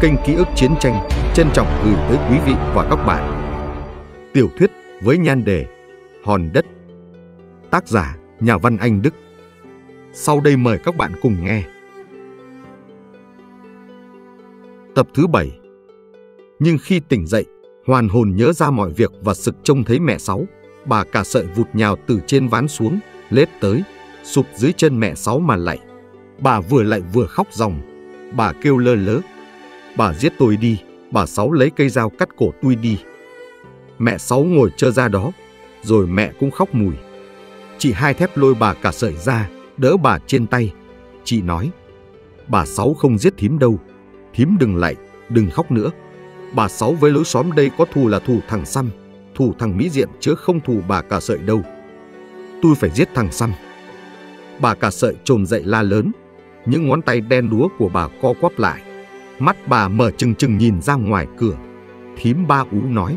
Kênh Ký ức Chiến tranh trân trọng gửi tới quý vị và các bạn Tiểu thuyết với nhan đề Hòn đất Tác giả nhà văn Anh Đức Sau đây mời các bạn cùng nghe Tập thứ 7 Nhưng khi tỉnh dậy, hoàn hồn nhớ ra mọi việc và sực trông thấy mẹ sáu bà cả sợi vụt nhào từ trên ván xuống, lết tới, sụp dưới chân mẹ sáu mà lạy. Bà vừa lạy vừa khóc ròng, bà kêu lơ lớ. Bà giết tôi đi, bà sáu lấy cây dao cắt cổ tôi đi. Mẹ sáu ngồi chơ ra đó, rồi mẹ cũng khóc mùi. Chị hai thép lôi bà cả sợi ra, đỡ bà trên tay. Chị nói, bà sáu không giết thím đâu, thím đừng lạy, đừng khóc nữa. Bà sáu với lối xóm đây có thù là thù thằng xăm thù thằng Mỹ Diệm chứ không thù bà cả sợi đâu. Tôi phải giết thằng Xăm. Bà cả sợi trồm dậy la lớn, những ngón tay đen đúa của bà co quắp lại. Mắt bà mở trừng trừng nhìn ra ngoài cửa. Thím ba ú nói,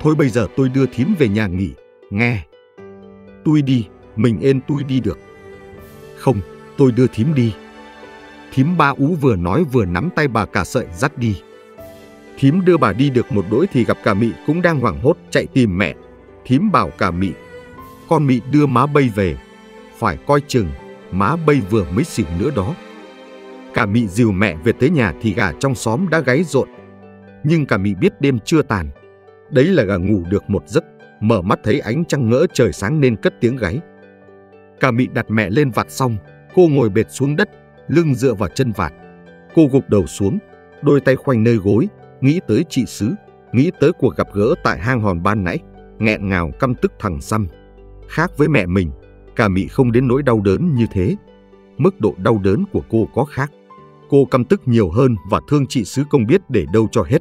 thôi bây giờ tôi đưa thím về nhà nghỉ, nghe. Tôi đi, mình ên tôi đi được. Không, tôi đưa thím đi. Thím ba ú vừa nói vừa nắm tay bà cả sợi dắt đi. Thím đưa bà đi được một đỗi thì gặp cả Mị cũng đang hoảng hốt chạy tìm mẹ. Thím bảo cả Mị, con Mị đưa má bay về, phải coi chừng, má bay vừa mới xỉu nữa đó. Cả Mị dìu mẹ về tới nhà thì gà trong xóm đã gáy rộn. Nhưng cả Mị biết đêm chưa tàn. Đấy là gà ngủ được một giấc, mở mắt thấy ánh trăng ngỡ trời sáng nên cất tiếng gáy. Cả Mị đặt mẹ lên vạt xong, cô ngồi bệt xuống đất, lưng dựa vào chân vạt. Cô gục đầu xuống, đôi tay khoanh nơi gối, nghĩ tới chị xứ nghĩ tới cuộc gặp gỡ tại hang hòn ban nãy, nghẹn ngào căm tức thằng xăm. Khác với mẹ mình, cả Mỹ không đến nỗi đau đớn như thế. Mức độ đau đớn của cô có khác. Cô căm tức nhiều hơn và thương chị xứ không biết để đâu cho hết.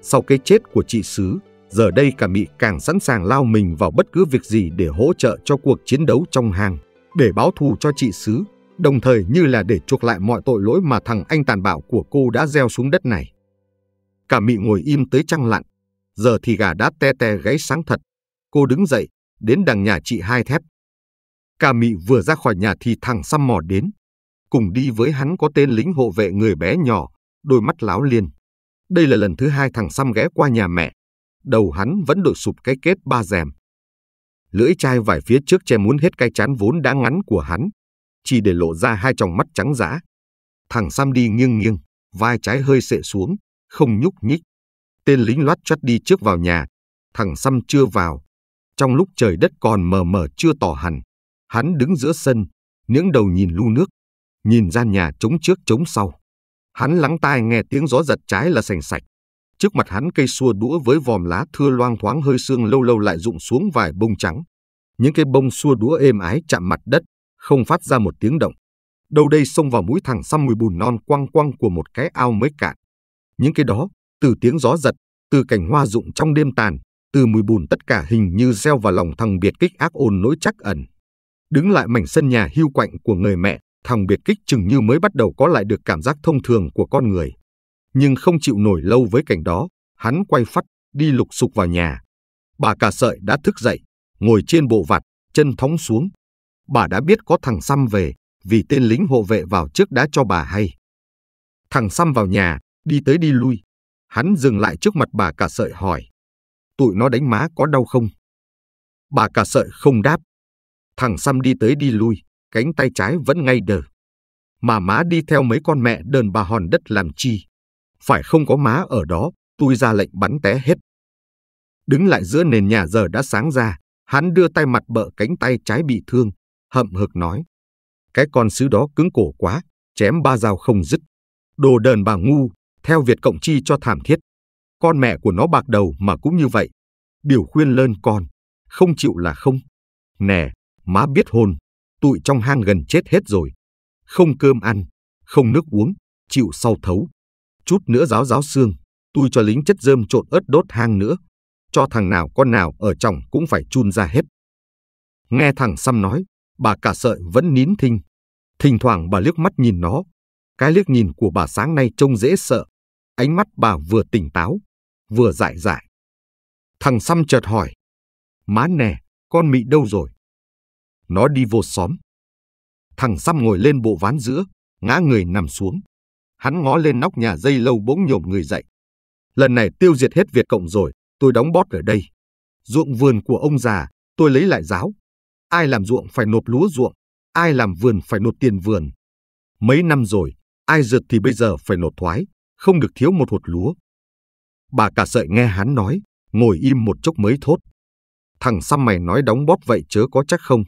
Sau cái chết của chị xứ giờ đây cả Mỹ càng sẵn sàng lao mình vào bất cứ việc gì để hỗ trợ cho cuộc chiến đấu trong hang, để báo thù cho chị xứ đồng thời như là để chuộc lại mọi tội lỗi mà thằng anh tàn bạo của cô đã gieo xuống đất này. Cả mị ngồi im tới trăng lặn. Giờ thì gà đã te te gáy sáng thật. Cô đứng dậy, đến đằng nhà chị hai thép. Cả mị vừa ra khỏi nhà thì thằng xăm mò đến. Cùng đi với hắn có tên lính hộ vệ người bé nhỏ, đôi mắt láo liên. Đây là lần thứ hai thằng xăm ghé qua nhà mẹ. Đầu hắn vẫn đội sụp cái kết ba rèm. Lưỡi chai vải phía trước che muốn hết cái chán vốn đã ngắn của hắn, chỉ để lộ ra hai tròng mắt trắng giá. Thằng Sam đi nghiêng nghiêng, vai trái hơi sệ xuống, không nhúc nhích. Tên lính loát chót đi trước vào nhà, thằng xăm chưa vào. Trong lúc trời đất còn mờ mờ chưa tỏ hẳn, hắn đứng giữa sân, ngưỡng đầu nhìn lu nước, nhìn gian nhà trống trước trống sau. Hắn lắng tai nghe tiếng gió giật trái là sành sạch. Trước mặt hắn cây xua đũa với vòm lá thưa loang thoáng hơi sương lâu lâu lại rụng xuống vài bông trắng. Những cái bông xua đũa êm ái chạm mặt đất, không phát ra một tiếng động. Đâu đây xông vào mũi thằng xăm mùi bùn non quăng quăng của một cái ao mới cạn. Những cái đó, từ tiếng gió giật, từ cảnh hoa rụng trong đêm tàn, từ mùi bùn tất cả hình như gieo vào lòng thằng biệt kích ác ôn nỗi chắc ẩn. Đứng lại mảnh sân nhà hưu quạnh của người mẹ, thằng biệt kích chừng như mới bắt đầu có lại được cảm giác thông thường của con người. Nhưng không chịu nổi lâu với cảnh đó, hắn quay phắt đi lục sục vào nhà. Bà cả sợi đã thức dậy, ngồi trên bộ vạt, chân thóng xuống. Bà đã biết có thằng xăm về, vì tên lính hộ vệ vào trước đã cho bà hay. Thằng xăm vào nhà, Đi tới đi lui, hắn dừng lại trước mặt bà cả sợi hỏi. Tụi nó đánh má có đau không? Bà cả sợi không đáp. Thằng Sam đi tới đi lui, cánh tay trái vẫn ngay đờ. Mà má đi theo mấy con mẹ đờn bà hòn đất làm chi? Phải không có má ở đó, tôi ra lệnh bắn té hết. Đứng lại giữa nền nhà giờ đã sáng ra, hắn đưa tay mặt bợ cánh tay trái bị thương, hậm hực nói. Cái con sứ đó cứng cổ quá, chém ba dao không dứt. Đồ đờn bà ngu, theo Việt Cộng Chi cho thảm thiết, con mẹ của nó bạc đầu mà cũng như vậy. Biểu khuyên lơn con, không chịu là không. Nè, má biết hôn, tụi trong hang gần chết hết rồi. Không cơm ăn, không nước uống, chịu sau thấu. Chút nữa giáo giáo xương, tôi cho lính chất dơm trộn ớt đốt hang nữa. Cho thằng nào con nào ở trong cũng phải chun ra hết. Nghe thằng Xăm nói, bà cả sợi vẫn nín thinh. Thỉnh thoảng bà liếc mắt nhìn nó, cái liếc nhìn của bà sáng nay trông dễ sợ. Ánh mắt bà vừa tỉnh táo, vừa dại dại. Thằng xăm chợt hỏi. Má nè, con Mị đâu rồi? Nó đi vô xóm. Thằng xăm ngồi lên bộ ván giữa, ngã người nằm xuống. Hắn ngó lên nóc nhà dây lâu bỗng nhổm người dậy. Lần này tiêu diệt hết Việt Cộng rồi, tôi đóng bót ở đây. Ruộng vườn của ông già, tôi lấy lại giáo. Ai làm ruộng phải nộp lúa ruộng, ai làm vườn phải nộp tiền vườn. Mấy năm rồi, ai giật thì bây giờ phải nộp thoái, không được thiếu một hột lúa. Bà cả sợi nghe hắn nói, ngồi im một chốc mới thốt. Thằng xăm mày nói đóng bóp vậy chớ có chắc không.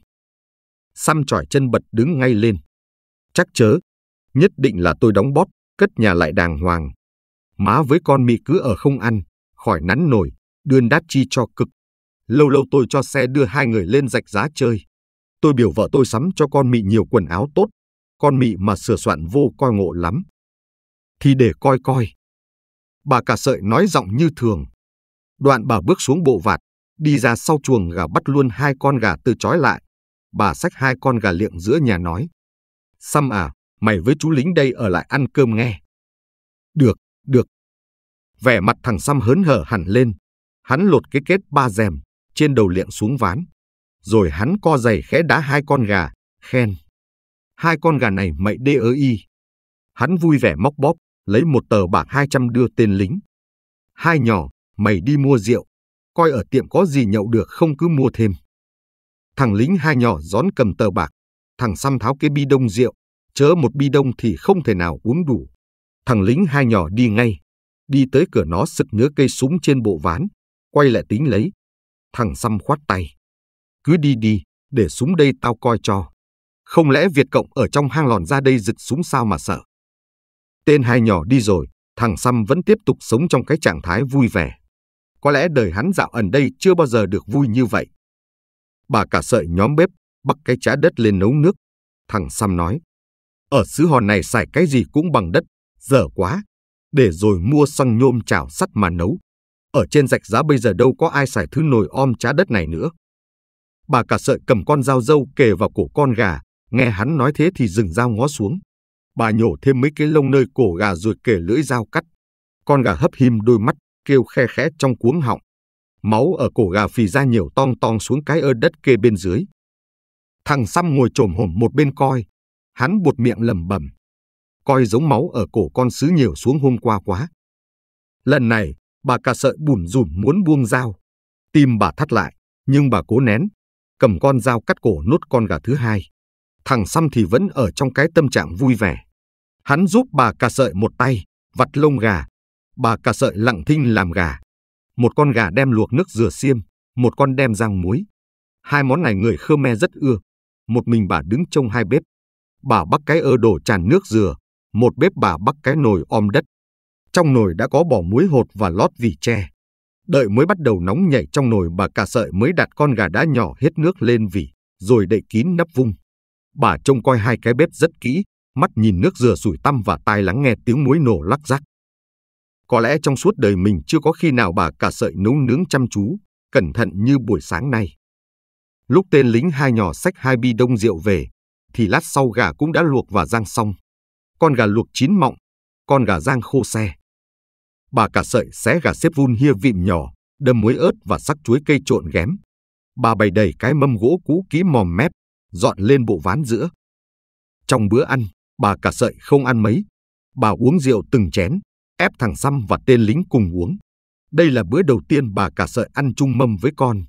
Xăm trỏi chân bật đứng ngay lên. Chắc chớ, nhất định là tôi đóng bóp, cất nhà lại đàng hoàng. Má với con mị cứ ở không ăn, khỏi nắn nổi, đươn đát chi cho cực. Lâu lâu tôi cho xe đưa hai người lên rạch giá chơi. Tôi biểu vợ tôi sắm cho con mị nhiều quần áo tốt, con mị mà sửa soạn vô coi ngộ lắm. Thì để coi coi. Bà cả sợi nói giọng như thường. Đoạn bà bước xuống bộ vạt, đi ra sau chuồng gà bắt luôn hai con gà từ trói lại. Bà xách hai con gà liệng giữa nhà nói. Xăm à, mày với chú lính đây ở lại ăn cơm nghe. Được, được. Vẻ mặt thằng Xăm hớn hở hẳn lên. Hắn lột cái kết ba rèm, trên đầu liệng xuống ván. Rồi hắn co giày khẽ đá hai con gà, khen hai con gà này mậy đê ớ y. Hắn vui vẻ móc bóp, lấy một tờ bạc 200 đưa tên lính. Hai nhỏ, mày đi mua rượu, coi ở tiệm có gì nhậu được không cứ mua thêm. Thằng lính hai nhỏ gión cầm tờ bạc, thằng xăm tháo cái bi đông rượu, chớ một bi đông thì không thể nào uống đủ. Thằng lính hai nhỏ đi ngay, đi tới cửa nó sực nhớ cây súng trên bộ ván, quay lại tính lấy. Thằng xăm khoát tay. Cứ đi đi, để súng đây tao coi cho. Không lẽ Việt Cộng ở trong hang lòn ra đây giật súng sao mà sợ? Tên hai nhỏ đi rồi, thằng Xăm vẫn tiếp tục sống trong cái trạng thái vui vẻ. Có lẽ đời hắn dạo ẩn đây chưa bao giờ được vui như vậy. Bà cả sợi nhóm bếp, bắc cái chã đất lên nấu nước. Thằng Xăm nói, ở xứ hòn này xài cái gì cũng bằng đất, dở quá. Để rồi mua xăng nhôm chảo sắt mà nấu. Ở trên rạch giá bây giờ đâu có ai xài thứ nồi om chá đất này nữa. Bà cả sợi cầm con dao dâu kề vào cổ con gà, Nghe hắn nói thế thì dừng dao ngó xuống. Bà nhổ thêm mấy cái lông nơi cổ gà rồi kể lưỡi dao cắt. Con gà hấp hìm đôi mắt, kêu khe khẽ trong cuống họng. Máu ở cổ gà phì ra nhiều tong tong xuống cái ơ đất kê bên dưới. Thằng Xăm ngồi trồm hổm một bên coi. Hắn buột miệng lầm bầm, Coi giống máu ở cổ con sứ nhiều xuống hôm qua quá. Lần này, bà cả sợi bùn rùn muốn buông dao. Tim bà thắt lại, nhưng bà cố nén, cầm con dao cắt cổ nốt con gà thứ hai thằng Xăm thì vẫn ở trong cái tâm trạng vui vẻ. Hắn giúp bà cà sợi một tay, vặt lông gà. Bà cà sợi lặng thinh làm gà. Một con gà đem luộc nước dừa xiêm, một con đem rang muối. Hai món này người Khmer rất ưa. Một mình bà đứng trong hai bếp. Bà bắt cái ơ đổ tràn nước dừa, một bếp bà bắt cái nồi om đất. Trong nồi đã có bỏ muối hột và lót vỉ tre. Đợi mới bắt đầu nóng nhảy trong nồi bà cà sợi mới đặt con gà đã nhỏ hết nước lên vỉ, rồi đậy kín nắp vung. Bà trông coi hai cái bếp rất kỹ, mắt nhìn nước dừa sủi tăm và tai lắng nghe tiếng muối nổ lắc rắc. Có lẽ trong suốt đời mình chưa có khi nào bà cả sợi nấu nướng chăm chú, cẩn thận như buổi sáng nay. Lúc tên lính hai nhỏ xách hai bi đông rượu về, thì lát sau gà cũng đã luộc và rang xong. Con gà luộc chín mọng, con gà rang khô xe. Bà cả sợi xé gà xếp vun hia vịm nhỏ, đâm muối ớt và sắc chuối cây trộn ghém. Bà bày đầy cái mâm gỗ cũ kỹ mòm mép, dọn lên bộ ván giữa. Trong bữa ăn, bà cả sợi không ăn mấy. Bà uống rượu từng chén, ép thằng Xăm và tên lính cùng uống. Đây là bữa đầu tiên bà cả sợi ăn chung mâm với con.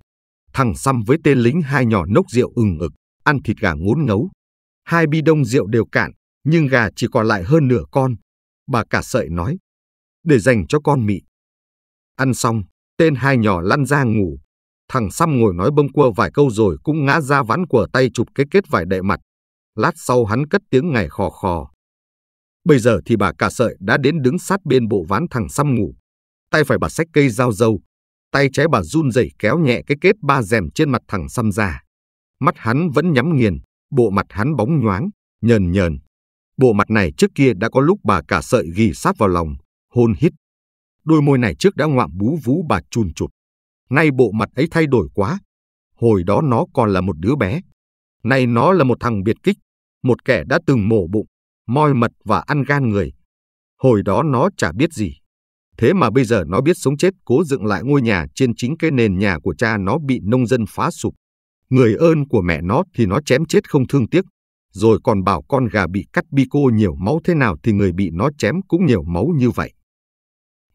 Thằng Xăm với tên lính hai nhỏ nốc rượu ừng ực, ăn thịt gà ngốn ngấu. Hai bi đông rượu đều cạn, nhưng gà chỉ còn lại hơn nửa con. Bà cả sợi nói, để dành cho con mị. Ăn xong, tên hai nhỏ lăn ra ngủ, Thằng Xăm ngồi nói bông cua vài câu rồi cũng ngã ra ván của tay chụp cái kết vải đệ mặt. Lát sau hắn cất tiếng ngày khò khò. Bây giờ thì bà cả sợi đã đến đứng sát bên bộ ván thằng Xăm ngủ. Tay phải bà xách cây dao dâu. Tay trái bà run rẩy kéo nhẹ cái kết ba rèm trên mặt thằng Xăm ra. Mắt hắn vẫn nhắm nghiền, bộ mặt hắn bóng nhoáng, nhờn nhờn. Bộ mặt này trước kia đã có lúc bà cả sợi ghi sát vào lòng, hôn hít. Đôi môi này trước đã ngoạm bú vú bà chun chụt. Nay bộ mặt ấy thay đổi quá. Hồi đó nó còn là một đứa bé. Nay nó là một thằng biệt kích, một kẻ đã từng mổ bụng, moi mật và ăn gan người. Hồi đó nó chả biết gì. Thế mà bây giờ nó biết sống chết cố dựng lại ngôi nhà trên chính cái nền nhà của cha nó bị nông dân phá sụp. Người ơn của mẹ nó thì nó chém chết không thương tiếc. Rồi còn bảo con gà bị cắt bi cô nhiều máu thế nào thì người bị nó chém cũng nhiều máu như vậy.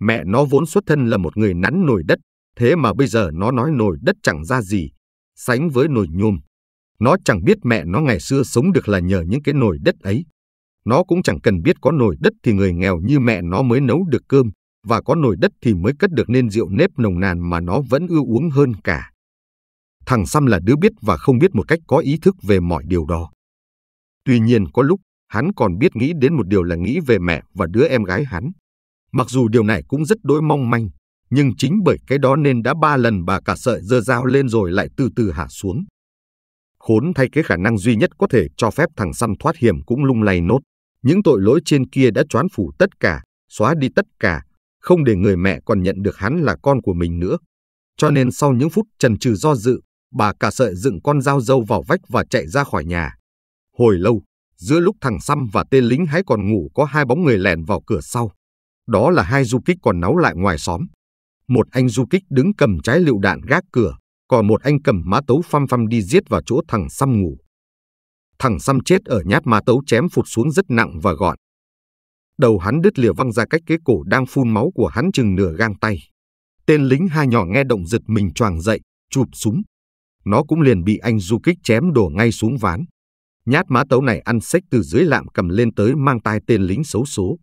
Mẹ nó vốn xuất thân là một người nắn nổi đất, Thế mà bây giờ nó nói nồi đất chẳng ra gì, sánh với nồi nhôm. Nó chẳng biết mẹ nó ngày xưa sống được là nhờ những cái nồi đất ấy. Nó cũng chẳng cần biết có nồi đất thì người nghèo như mẹ nó mới nấu được cơm, và có nồi đất thì mới cất được nên rượu nếp nồng nàn mà nó vẫn ưa uống hơn cả. Thằng Sam là đứa biết và không biết một cách có ý thức về mọi điều đó. Tuy nhiên có lúc, hắn còn biết nghĩ đến một điều là nghĩ về mẹ và đứa em gái hắn. Mặc dù điều này cũng rất đối mong manh, nhưng chính bởi cái đó nên đã ba lần bà cả sợi dơ dao lên rồi lại từ từ hạ xuống. Khốn thay cái khả năng duy nhất có thể cho phép thằng xăm thoát hiểm cũng lung lay nốt. Những tội lỗi trên kia đã choán phủ tất cả, xóa đi tất cả, không để người mẹ còn nhận được hắn là con của mình nữa. Cho nên sau những phút trần trừ do dự, bà cả sợi dựng con dao dâu vào vách và chạy ra khỏi nhà. Hồi lâu, giữa lúc thằng Xăm và tên lính hãy còn ngủ có hai bóng người lèn vào cửa sau. Đó là hai du kích còn náu lại ngoài xóm một anh du kích đứng cầm trái lựu đạn gác cửa, còn một anh cầm má tấu phăm phăm đi giết vào chỗ thằng Xăm ngủ. Thằng Xăm chết ở nhát má tấu chém phụt xuống rất nặng và gọn. Đầu hắn đứt lìa văng ra cách cái cổ đang phun máu của hắn chừng nửa gang tay. Tên lính hai nhỏ nghe động giật mình choàng dậy, chụp súng. Nó cũng liền bị anh du kích chém đổ ngay xuống ván. Nhát má tấu này ăn xếch từ dưới lạm cầm lên tới mang tai tên lính xấu số.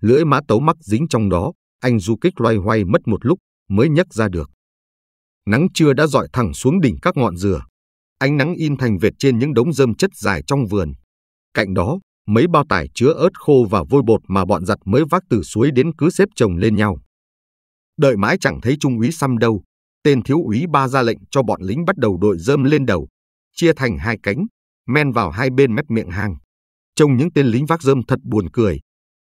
Lưỡi má tấu mắc dính trong đó, anh du kích loay hoay mất một lúc mới nhấc ra được. Nắng trưa đã dọi thẳng xuống đỉnh các ngọn dừa. Ánh nắng in thành vệt trên những đống dơm chất dài trong vườn. Cạnh đó, mấy bao tải chứa ớt khô và vôi bột mà bọn giặt mới vác từ suối đến cứ xếp chồng lên nhau. Đợi mãi chẳng thấy trung úy xăm đâu, tên thiếu úy ba ra lệnh cho bọn lính bắt đầu đội dơm lên đầu, chia thành hai cánh, men vào hai bên mép miệng hang. Trông những tên lính vác dơm thật buồn cười.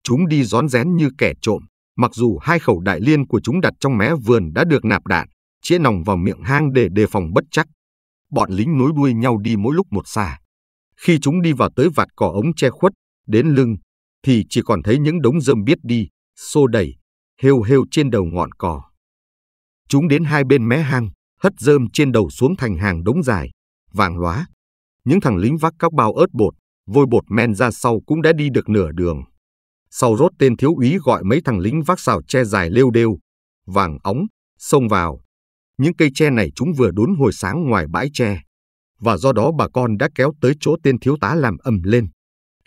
Chúng đi rón rén như kẻ trộm, Mặc dù hai khẩu đại liên của chúng đặt trong mé vườn đã được nạp đạn, chĩa nòng vào miệng hang để đề phòng bất chắc. Bọn lính nối đuôi nhau đi mỗi lúc một xa. Khi chúng đi vào tới vạt cỏ ống che khuất, đến lưng, thì chỉ còn thấy những đống dơm biết đi, xô đẩy, hêu hêu trên đầu ngọn cỏ. Chúng đến hai bên mé hang, hất dơm trên đầu xuống thành hàng đống dài, vàng lóa. Những thằng lính vác các bao ớt bột, vôi bột men ra sau cũng đã đi được nửa đường. Sau rốt tên thiếu úy gọi mấy thằng lính vác xào che dài lêu đêu, vàng óng, xông vào. Những cây tre này chúng vừa đốn hồi sáng ngoài bãi tre. Và do đó bà con đã kéo tới chỗ tên thiếu tá làm ầm lên.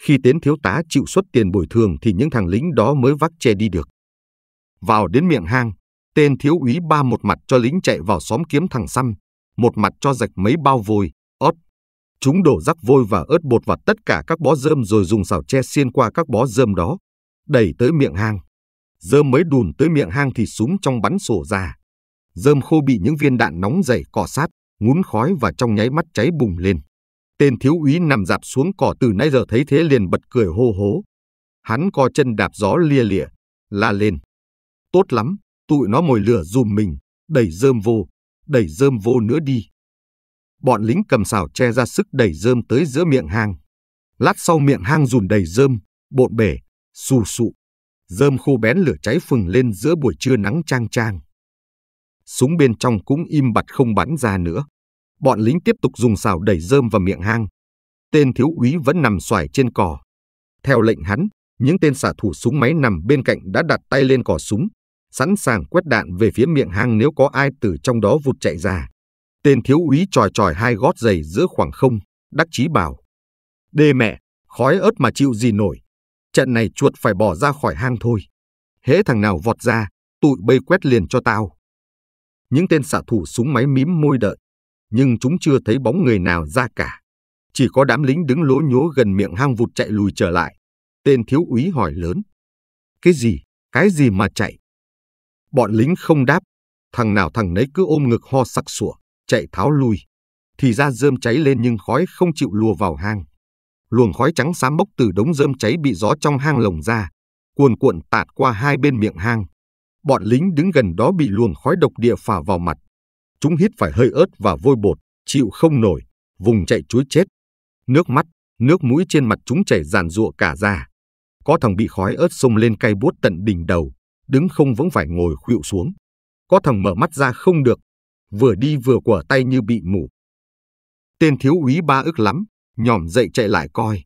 Khi tên thiếu tá chịu xuất tiền bồi thường thì những thằng lính đó mới vác tre đi được. Vào đến miệng hang, tên thiếu úy ba một mặt cho lính chạy vào xóm kiếm thằng xăm, một mặt cho rạch mấy bao vôi, ớt Chúng đổ rắc vôi và ớt bột vào tất cả các bó rơm rồi dùng xào tre xiên qua các bó rơm đó, đẩy tới miệng hang. Dơm mới đùn tới miệng hang thì súng trong bắn sổ ra. Dơm khô bị những viên đạn nóng dày cọ sát, ngún khói và trong nháy mắt cháy bùng lên. Tên thiếu úy nằm dạp xuống cỏ từ nãy giờ thấy thế liền bật cười hô hố. Hắn co chân đạp gió lia lịa, la lên. Tốt lắm, tụi nó mồi lửa dùm mình, đẩy dơm vô, đẩy dơm vô nữa đi. Bọn lính cầm xào che ra sức đẩy dơm tới giữa miệng hang. Lát sau miệng hang dùn đầy dơm, bộn bể, xù sụ, dơm khô bén lửa cháy phừng lên giữa buổi trưa nắng trang trang. Súng bên trong cũng im bặt không bắn ra nữa. Bọn lính tiếp tục dùng xào đẩy dơm vào miệng hang. Tên thiếu úy vẫn nằm xoài trên cỏ. Theo lệnh hắn, những tên xạ thủ súng máy nằm bên cạnh đã đặt tay lên cò súng, sẵn sàng quét đạn về phía miệng hang nếu có ai từ trong đó vụt chạy ra. Tên thiếu úy tròi tròi hai gót giày giữa khoảng không, đắc chí bảo. Đê mẹ, khói ớt mà chịu gì nổi trận này chuột phải bỏ ra khỏi hang thôi. Hễ thằng nào vọt ra, tụi bây quét liền cho tao. Những tên xạ thủ súng máy mím môi đợi, nhưng chúng chưa thấy bóng người nào ra cả. Chỉ có đám lính đứng lỗ nhố gần miệng hang vụt chạy lùi trở lại. Tên thiếu úy hỏi lớn. Cái gì? Cái gì mà chạy? Bọn lính không đáp. Thằng nào thằng nấy cứ ôm ngực ho sặc sủa, chạy tháo lui. Thì ra rơm cháy lên nhưng khói không chịu lùa vào hang luồng khói trắng xám bốc từ đống rơm cháy bị gió trong hang lồng ra, cuồn cuộn tạt qua hai bên miệng hang. Bọn lính đứng gần đó bị luồng khói độc địa phả vào mặt. Chúng hít phải hơi ớt và vôi bột, chịu không nổi, vùng chạy chuối chết. Nước mắt, nước mũi trên mặt chúng chảy ràn rụa cả ra. Có thằng bị khói ớt xông lên cay buốt tận đỉnh đầu, đứng không vững phải ngồi khuỵu xuống. Có thằng mở mắt ra không được, vừa đi vừa quở tay như bị mù. Tên thiếu úy ba ức lắm, nhòm dậy chạy lại coi.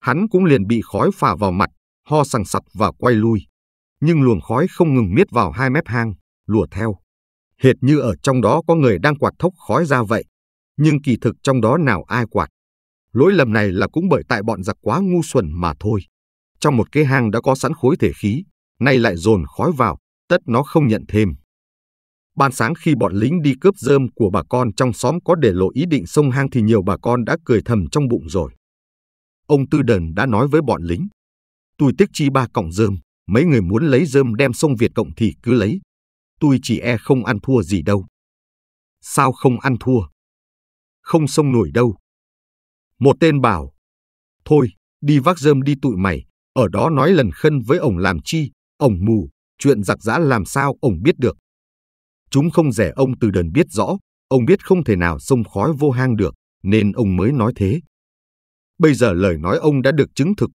Hắn cũng liền bị khói phả vào mặt, ho sằng sặc và quay lui. Nhưng luồng khói không ngừng miết vào hai mép hang, lùa theo. Hệt như ở trong đó có người đang quạt thốc khói ra vậy. Nhưng kỳ thực trong đó nào ai quạt. Lỗi lầm này là cũng bởi tại bọn giặc quá ngu xuẩn mà thôi. Trong một cái hang đã có sẵn khối thể khí, nay lại dồn khói vào, tất nó không nhận thêm. Ban sáng khi bọn lính đi cướp dơm của bà con trong xóm có để lộ ý định sông hang thì nhiều bà con đã cười thầm trong bụng rồi. Ông Tư Đần đã nói với bọn lính. Tôi tiếc chi ba cọng dơm, mấy người muốn lấy dơm đem sông Việt Cộng thì cứ lấy. Tôi chỉ e không ăn thua gì đâu. Sao không ăn thua? Không sông nổi đâu. Một tên bảo. Thôi, đi vác dơm đi tụi mày, ở đó nói lần khân với ổng làm chi, ổng mù, chuyện giặc giã làm sao ổng biết được. Chúng không rẻ ông từ đần biết rõ, ông biết không thể nào sông khói vô hang được, nên ông mới nói thế. Bây giờ lời nói ông đã được chứng thực,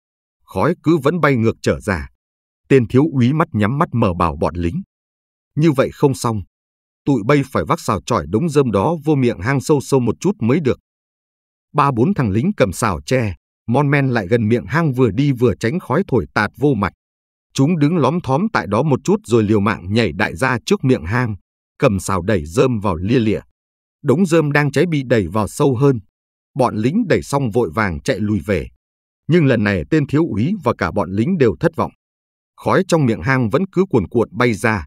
khói cứ vẫn bay ngược trở ra. Tên thiếu úy mắt nhắm mắt mở bảo bọn lính. Như vậy không xong, tụi bay phải vác xào chọi đống dơm đó vô miệng hang sâu sâu một chút mới được. Ba bốn thằng lính cầm xào tre, mon men lại gần miệng hang vừa đi vừa tránh khói thổi tạt vô mặt. Chúng đứng lóm thóm tại đó một chút rồi liều mạng nhảy đại ra trước miệng hang, cầm xào đẩy rơm vào lia lịa. Đống rơm đang cháy bị đẩy vào sâu hơn. Bọn lính đẩy xong vội vàng chạy lùi về. Nhưng lần này tên thiếu úy và cả bọn lính đều thất vọng. Khói trong miệng hang vẫn cứ cuồn cuộn bay ra.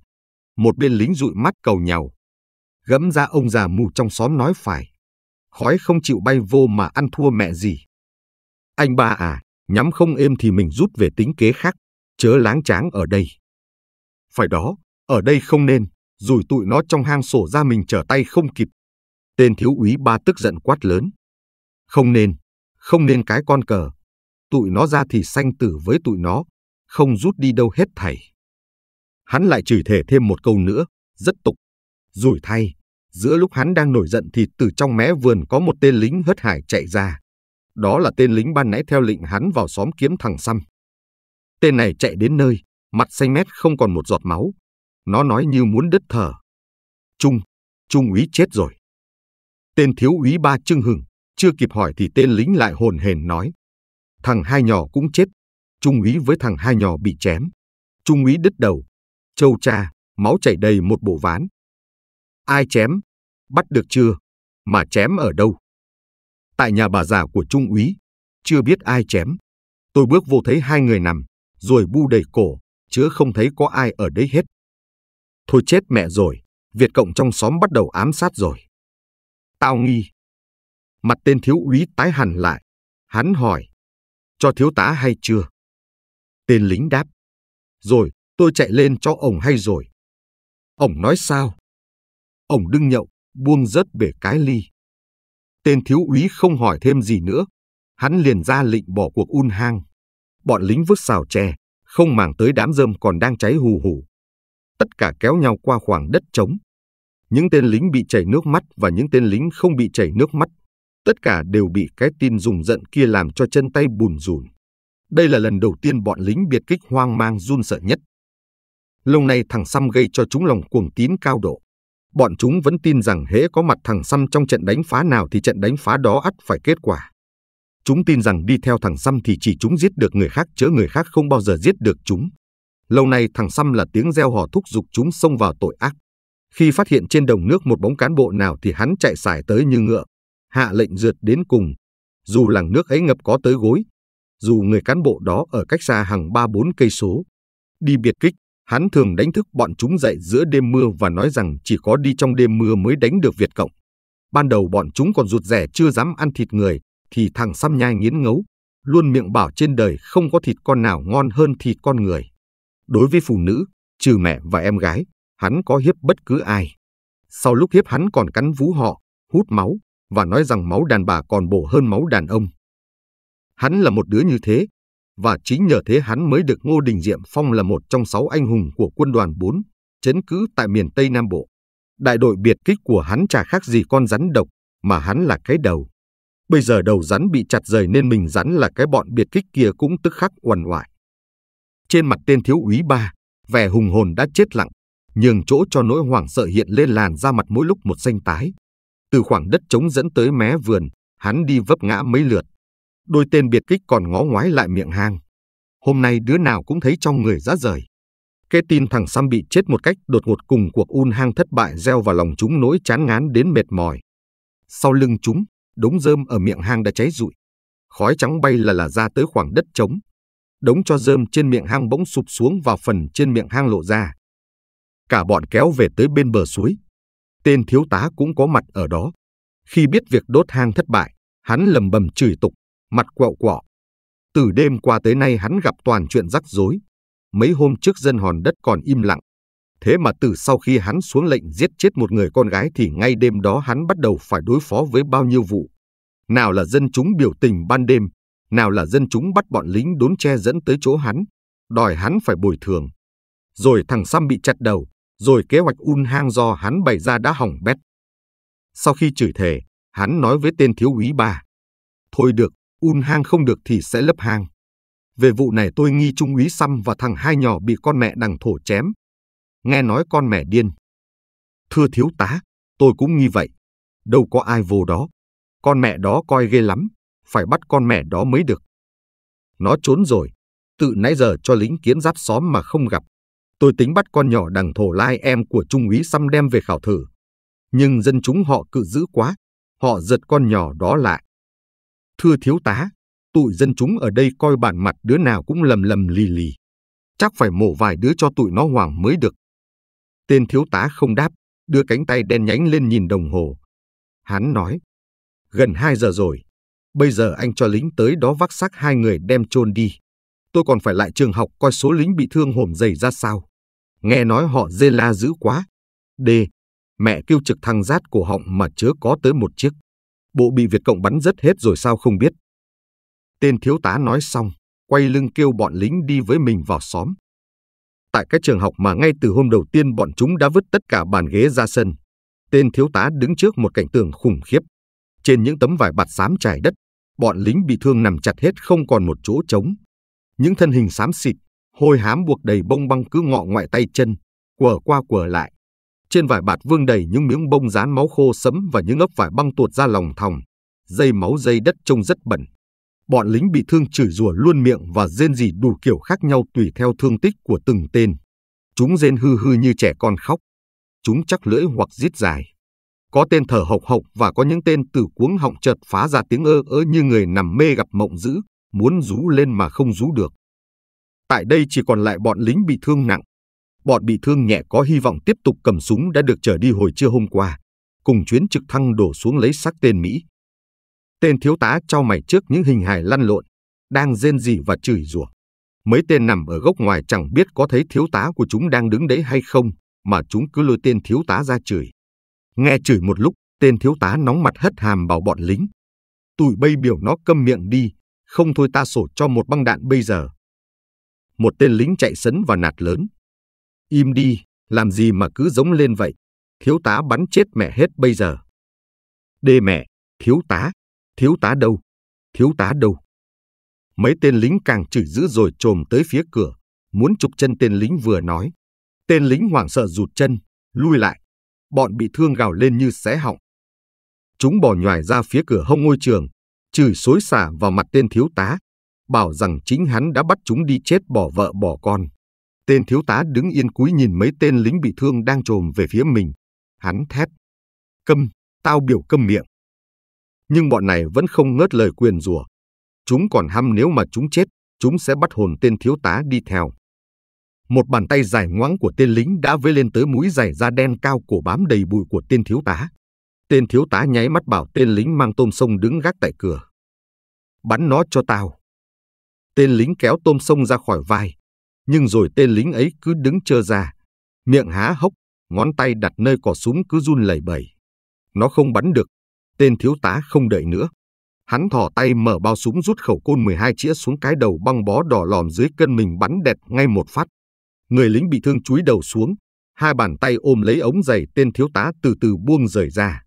Một bên lính dụi mắt cầu nhau. Gẫm ra ông già mù trong xóm nói phải. Khói không chịu bay vô mà ăn thua mẹ gì. Anh ba à, nhắm không êm thì mình rút về tính kế khác, chớ láng tráng ở đây. Phải đó, ở đây không nên. Rồi tụi nó trong hang sổ ra mình trở tay không kịp. Tên thiếu úy ba tức giận quát lớn. Không nên, không nên cái con cờ. Tụi nó ra thì sanh tử với tụi nó, không rút đi đâu hết thảy. Hắn lại chửi thể thêm một câu nữa, rất tục. Rủi thay, giữa lúc hắn đang nổi giận thì từ trong mé vườn có một tên lính hớt hải chạy ra. Đó là tên lính ban nãy theo lệnh hắn vào xóm kiếm thằng xăm. Tên này chạy đến nơi, mặt xanh mét không còn một giọt máu, nó nói như muốn đứt thở. Trung, trung úy chết rồi. Tên thiếu úy ba trưng hừng, chưa kịp hỏi thì tên lính lại hồn hền nói. Thằng hai nhỏ cũng chết. Trung úy với thằng hai nhỏ bị chém. Trung úy đứt đầu. Châu cha, máu chảy đầy một bộ ván. Ai chém? Bắt được chưa? Mà chém ở đâu? Tại nhà bà già của Trung úy. Chưa biết ai chém. Tôi bước vô thấy hai người nằm, rồi bu đầy cổ, chứ không thấy có ai ở đấy hết. Thôi chết mẹ rồi, Việt Cộng trong xóm bắt đầu ám sát rồi. Tao nghi. Mặt tên thiếu úy tái hẳn lại. Hắn hỏi. Cho thiếu tá hay chưa? Tên lính đáp. Rồi, tôi chạy lên cho ổng hay rồi. Ổng nói sao? Ổng đưng nhậu, buông rớt bể cái ly. Tên thiếu úy không hỏi thêm gì nữa. Hắn liền ra lệnh bỏ cuộc un hang. Bọn lính vứt xào tre, không màng tới đám rơm còn đang cháy hù hù, tất cả kéo nhau qua khoảng đất trống. Những tên lính bị chảy nước mắt và những tên lính không bị chảy nước mắt, tất cả đều bị cái tin rùng rợn kia làm cho chân tay bùn rùn. Đây là lần đầu tiên bọn lính biệt kích hoang mang run sợ nhất. Lâu nay thằng Xăm gây cho chúng lòng cuồng tín cao độ. Bọn chúng vẫn tin rằng hễ có mặt thằng Xăm trong trận đánh phá nào thì trận đánh phá đó ắt phải kết quả. Chúng tin rằng đi theo thằng Xăm thì chỉ chúng giết được người khác chớ người khác không bao giờ giết được chúng. Lâu nay thằng Xăm là tiếng reo hò thúc giục chúng xông vào tội ác. Khi phát hiện trên đồng nước một bóng cán bộ nào thì hắn chạy xài tới như ngựa, hạ lệnh rượt đến cùng. Dù làng nước ấy ngập có tới gối, dù người cán bộ đó ở cách xa hàng ba bốn cây số. Đi biệt kích, hắn thường đánh thức bọn chúng dậy giữa đêm mưa và nói rằng chỉ có đi trong đêm mưa mới đánh được Việt Cộng. Ban đầu bọn chúng còn rụt rẻ chưa dám ăn thịt người, thì thằng xăm nhai nghiến ngấu, luôn miệng bảo trên đời không có thịt con nào ngon hơn thịt con người. Đối với phụ nữ, trừ mẹ và em gái, hắn có hiếp bất cứ ai. Sau lúc hiếp hắn còn cắn vú họ, hút máu và nói rằng máu đàn bà còn bổ hơn máu đàn ông. Hắn là một đứa như thế, và chính nhờ thế hắn mới được Ngô Đình Diệm phong là một trong sáu anh hùng của quân đoàn 4, chấn cứ tại miền Tây Nam Bộ. Đại đội biệt kích của hắn chả khác gì con rắn độc, mà hắn là cái đầu. Bây giờ đầu rắn bị chặt rời nên mình rắn là cái bọn biệt kích kia cũng tức khắc quằn quại. Trên mặt tên thiếu úy ba, vẻ hùng hồn đã chết lặng, nhường chỗ cho nỗi hoảng sợ hiện lên làn ra mặt mỗi lúc một xanh tái. Từ khoảng đất trống dẫn tới mé vườn, hắn đi vấp ngã mấy lượt. Đôi tên biệt kích còn ngó ngoái lại miệng hang. Hôm nay đứa nào cũng thấy trong người rã rời. Cái tin thằng Sam bị chết một cách đột ngột cùng cuộc un hang thất bại gieo vào lòng chúng nỗi chán ngán đến mệt mỏi. Sau lưng chúng, đống rơm ở miệng hang đã cháy rụi. Khói trắng bay là là ra tới khoảng đất trống, đống cho rơm trên miệng hang bỗng sụp xuống vào phần trên miệng hang lộ ra. Cả bọn kéo về tới bên bờ suối. Tên thiếu tá cũng có mặt ở đó. Khi biết việc đốt hang thất bại, hắn lầm bầm chửi tục, mặt quẹo quọ. Từ đêm qua tới nay hắn gặp toàn chuyện rắc rối. Mấy hôm trước dân hòn đất còn im lặng. Thế mà từ sau khi hắn xuống lệnh giết chết một người con gái thì ngay đêm đó hắn bắt đầu phải đối phó với bao nhiêu vụ. Nào là dân chúng biểu tình ban đêm, nào là dân chúng bắt bọn lính đốn che dẫn tới chỗ hắn, đòi hắn phải bồi thường. Rồi thằng Sam bị chặt đầu, rồi kế hoạch un hang do hắn bày ra đã hỏng bét. Sau khi chửi thề, hắn nói với tên thiếu úy ba. Thôi được, un hang không được thì sẽ lấp hang. Về vụ này tôi nghi trung úy Sam và thằng hai nhỏ bị con mẹ đằng thổ chém. Nghe nói con mẹ điên. Thưa thiếu tá, tôi cũng nghi vậy. Đâu có ai vô đó. Con mẹ đó coi ghê lắm phải bắt con mẹ đó mới được. Nó trốn rồi, tự nãy giờ cho lính kiến giáp xóm mà không gặp. Tôi tính bắt con nhỏ đằng thổ lai em của trung úy xăm đem về khảo thử. Nhưng dân chúng họ cự dữ quá, họ giật con nhỏ đó lại. Thưa thiếu tá, tụi dân chúng ở đây coi bản mặt đứa nào cũng lầm lầm lì lì. Chắc phải mổ vài đứa cho tụi nó hoàng mới được. Tên thiếu tá không đáp, đưa cánh tay đen nhánh lên nhìn đồng hồ. Hắn nói, gần 2 giờ rồi, Bây giờ anh cho lính tới đó vác xác hai người đem chôn đi. Tôi còn phải lại trường học coi số lính bị thương hổm dày ra sao. Nghe nói họ dê la dữ quá. D. Mẹ kêu trực thăng rát cổ họng mà chứa có tới một chiếc. Bộ bị Việt Cộng bắn rất hết rồi sao không biết. Tên thiếu tá nói xong, quay lưng kêu bọn lính đi với mình vào xóm. Tại các trường học mà ngay từ hôm đầu tiên bọn chúng đã vứt tất cả bàn ghế ra sân. Tên thiếu tá đứng trước một cảnh tượng khủng khiếp. Trên những tấm vải bạt xám trải đất, bọn lính bị thương nằm chặt hết không còn một chỗ trống. Những thân hình xám xịt, hôi hám buộc đầy bông băng cứ ngọ ngoại tay chân, quở qua quở lại. Trên vải bạt vương đầy những miếng bông dán máu khô sấm và những ấp vải băng tuột ra lòng thòng, dây máu dây đất trông rất bẩn. Bọn lính bị thương chửi rủa luôn miệng và rên rỉ đủ kiểu khác nhau tùy theo thương tích của từng tên. Chúng rên hư hư như trẻ con khóc. Chúng chắc lưỡi hoặc rít dài. Có tên thở hộc hộc và có những tên từ cuống họng chợt phá ra tiếng ơ ớ như người nằm mê gặp mộng dữ, muốn rú lên mà không rú được. Tại đây chỉ còn lại bọn lính bị thương nặng. Bọn bị thương nhẹ có hy vọng tiếp tục cầm súng đã được trở đi hồi trưa hôm qua, cùng chuyến trực thăng đổ xuống lấy xác tên Mỹ. Tên thiếu tá trao mày trước những hình hài lăn lộn, đang rên rỉ và chửi rủa. Mấy tên nằm ở gốc ngoài chẳng biết có thấy thiếu tá của chúng đang đứng đấy hay không, mà chúng cứ lôi tên thiếu tá ra chửi. Nghe chửi một lúc, tên thiếu tá nóng mặt hất hàm bảo bọn lính. Tụi bây biểu nó câm miệng đi, không thôi ta sổ cho một băng đạn bây giờ. Một tên lính chạy sấn và nạt lớn. Im đi, làm gì mà cứ giống lên vậy, thiếu tá bắn chết mẹ hết bây giờ. Đê mẹ, thiếu tá, thiếu tá đâu, thiếu tá đâu. Mấy tên lính càng chửi dữ rồi trồm tới phía cửa, muốn chụp chân tên lính vừa nói. Tên lính hoảng sợ rụt chân, lui lại, bọn bị thương gào lên như xé họng. Chúng bò nhoài ra phía cửa hông ngôi trường, chửi xối xả vào mặt tên thiếu tá, bảo rằng chính hắn đã bắt chúng đi chết bỏ vợ bỏ con. Tên thiếu tá đứng yên cúi nhìn mấy tên lính bị thương đang trồm về phía mình. Hắn thét. Câm, tao biểu câm miệng. Nhưng bọn này vẫn không ngớt lời quyền rủa. Chúng còn ham nếu mà chúng chết, chúng sẽ bắt hồn tên thiếu tá đi theo một bàn tay dài ngoãng của tên lính đã vây lên tới mũi giày da đen cao cổ bám đầy bụi của tên thiếu tá. Tên thiếu tá nháy mắt bảo tên lính mang tôm sông đứng gác tại cửa. Bắn nó cho tao. Tên lính kéo tôm sông ra khỏi vai, nhưng rồi tên lính ấy cứ đứng trơ ra, miệng há hốc, ngón tay đặt nơi cò súng cứ run lẩy bẩy. Nó không bắn được, tên thiếu tá không đợi nữa. Hắn thò tay mở bao súng rút khẩu côn 12 chĩa xuống cái đầu băng bó đỏ lòm dưới cân mình bắn đẹp ngay một phát Người lính bị thương chúi đầu xuống, hai bàn tay ôm lấy ống giày tên thiếu tá từ từ buông rời ra.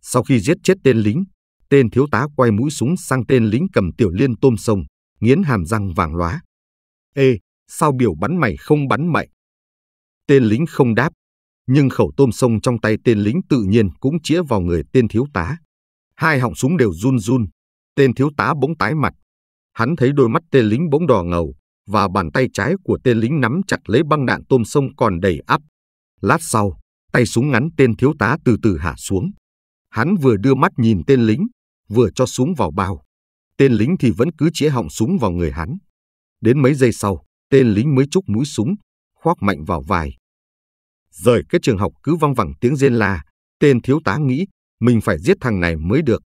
Sau khi giết chết tên lính, tên thiếu tá quay mũi súng sang tên lính cầm tiểu liên tôm sông, nghiến hàm răng vàng lóa. Ê, sao biểu bắn mày không bắn mày? Tên lính không đáp, nhưng khẩu tôm sông trong tay tên lính tự nhiên cũng chĩa vào người tên thiếu tá. Hai họng súng đều run run, tên thiếu tá bỗng tái mặt. Hắn thấy đôi mắt tên lính bỗng đỏ ngầu, và bàn tay trái của tên lính nắm chặt lấy băng đạn tôm sông còn đầy áp. Lát sau, tay súng ngắn tên thiếu tá từ từ hạ xuống. Hắn vừa đưa mắt nhìn tên lính, vừa cho súng vào bao. Tên lính thì vẫn cứ chĩa họng súng vào người hắn. Đến mấy giây sau, tên lính mới chúc mũi súng, khoác mạnh vào vai. Rời cái trường học cứ văng vẳng tiếng rên la, tên thiếu tá nghĩ mình phải giết thằng này mới được,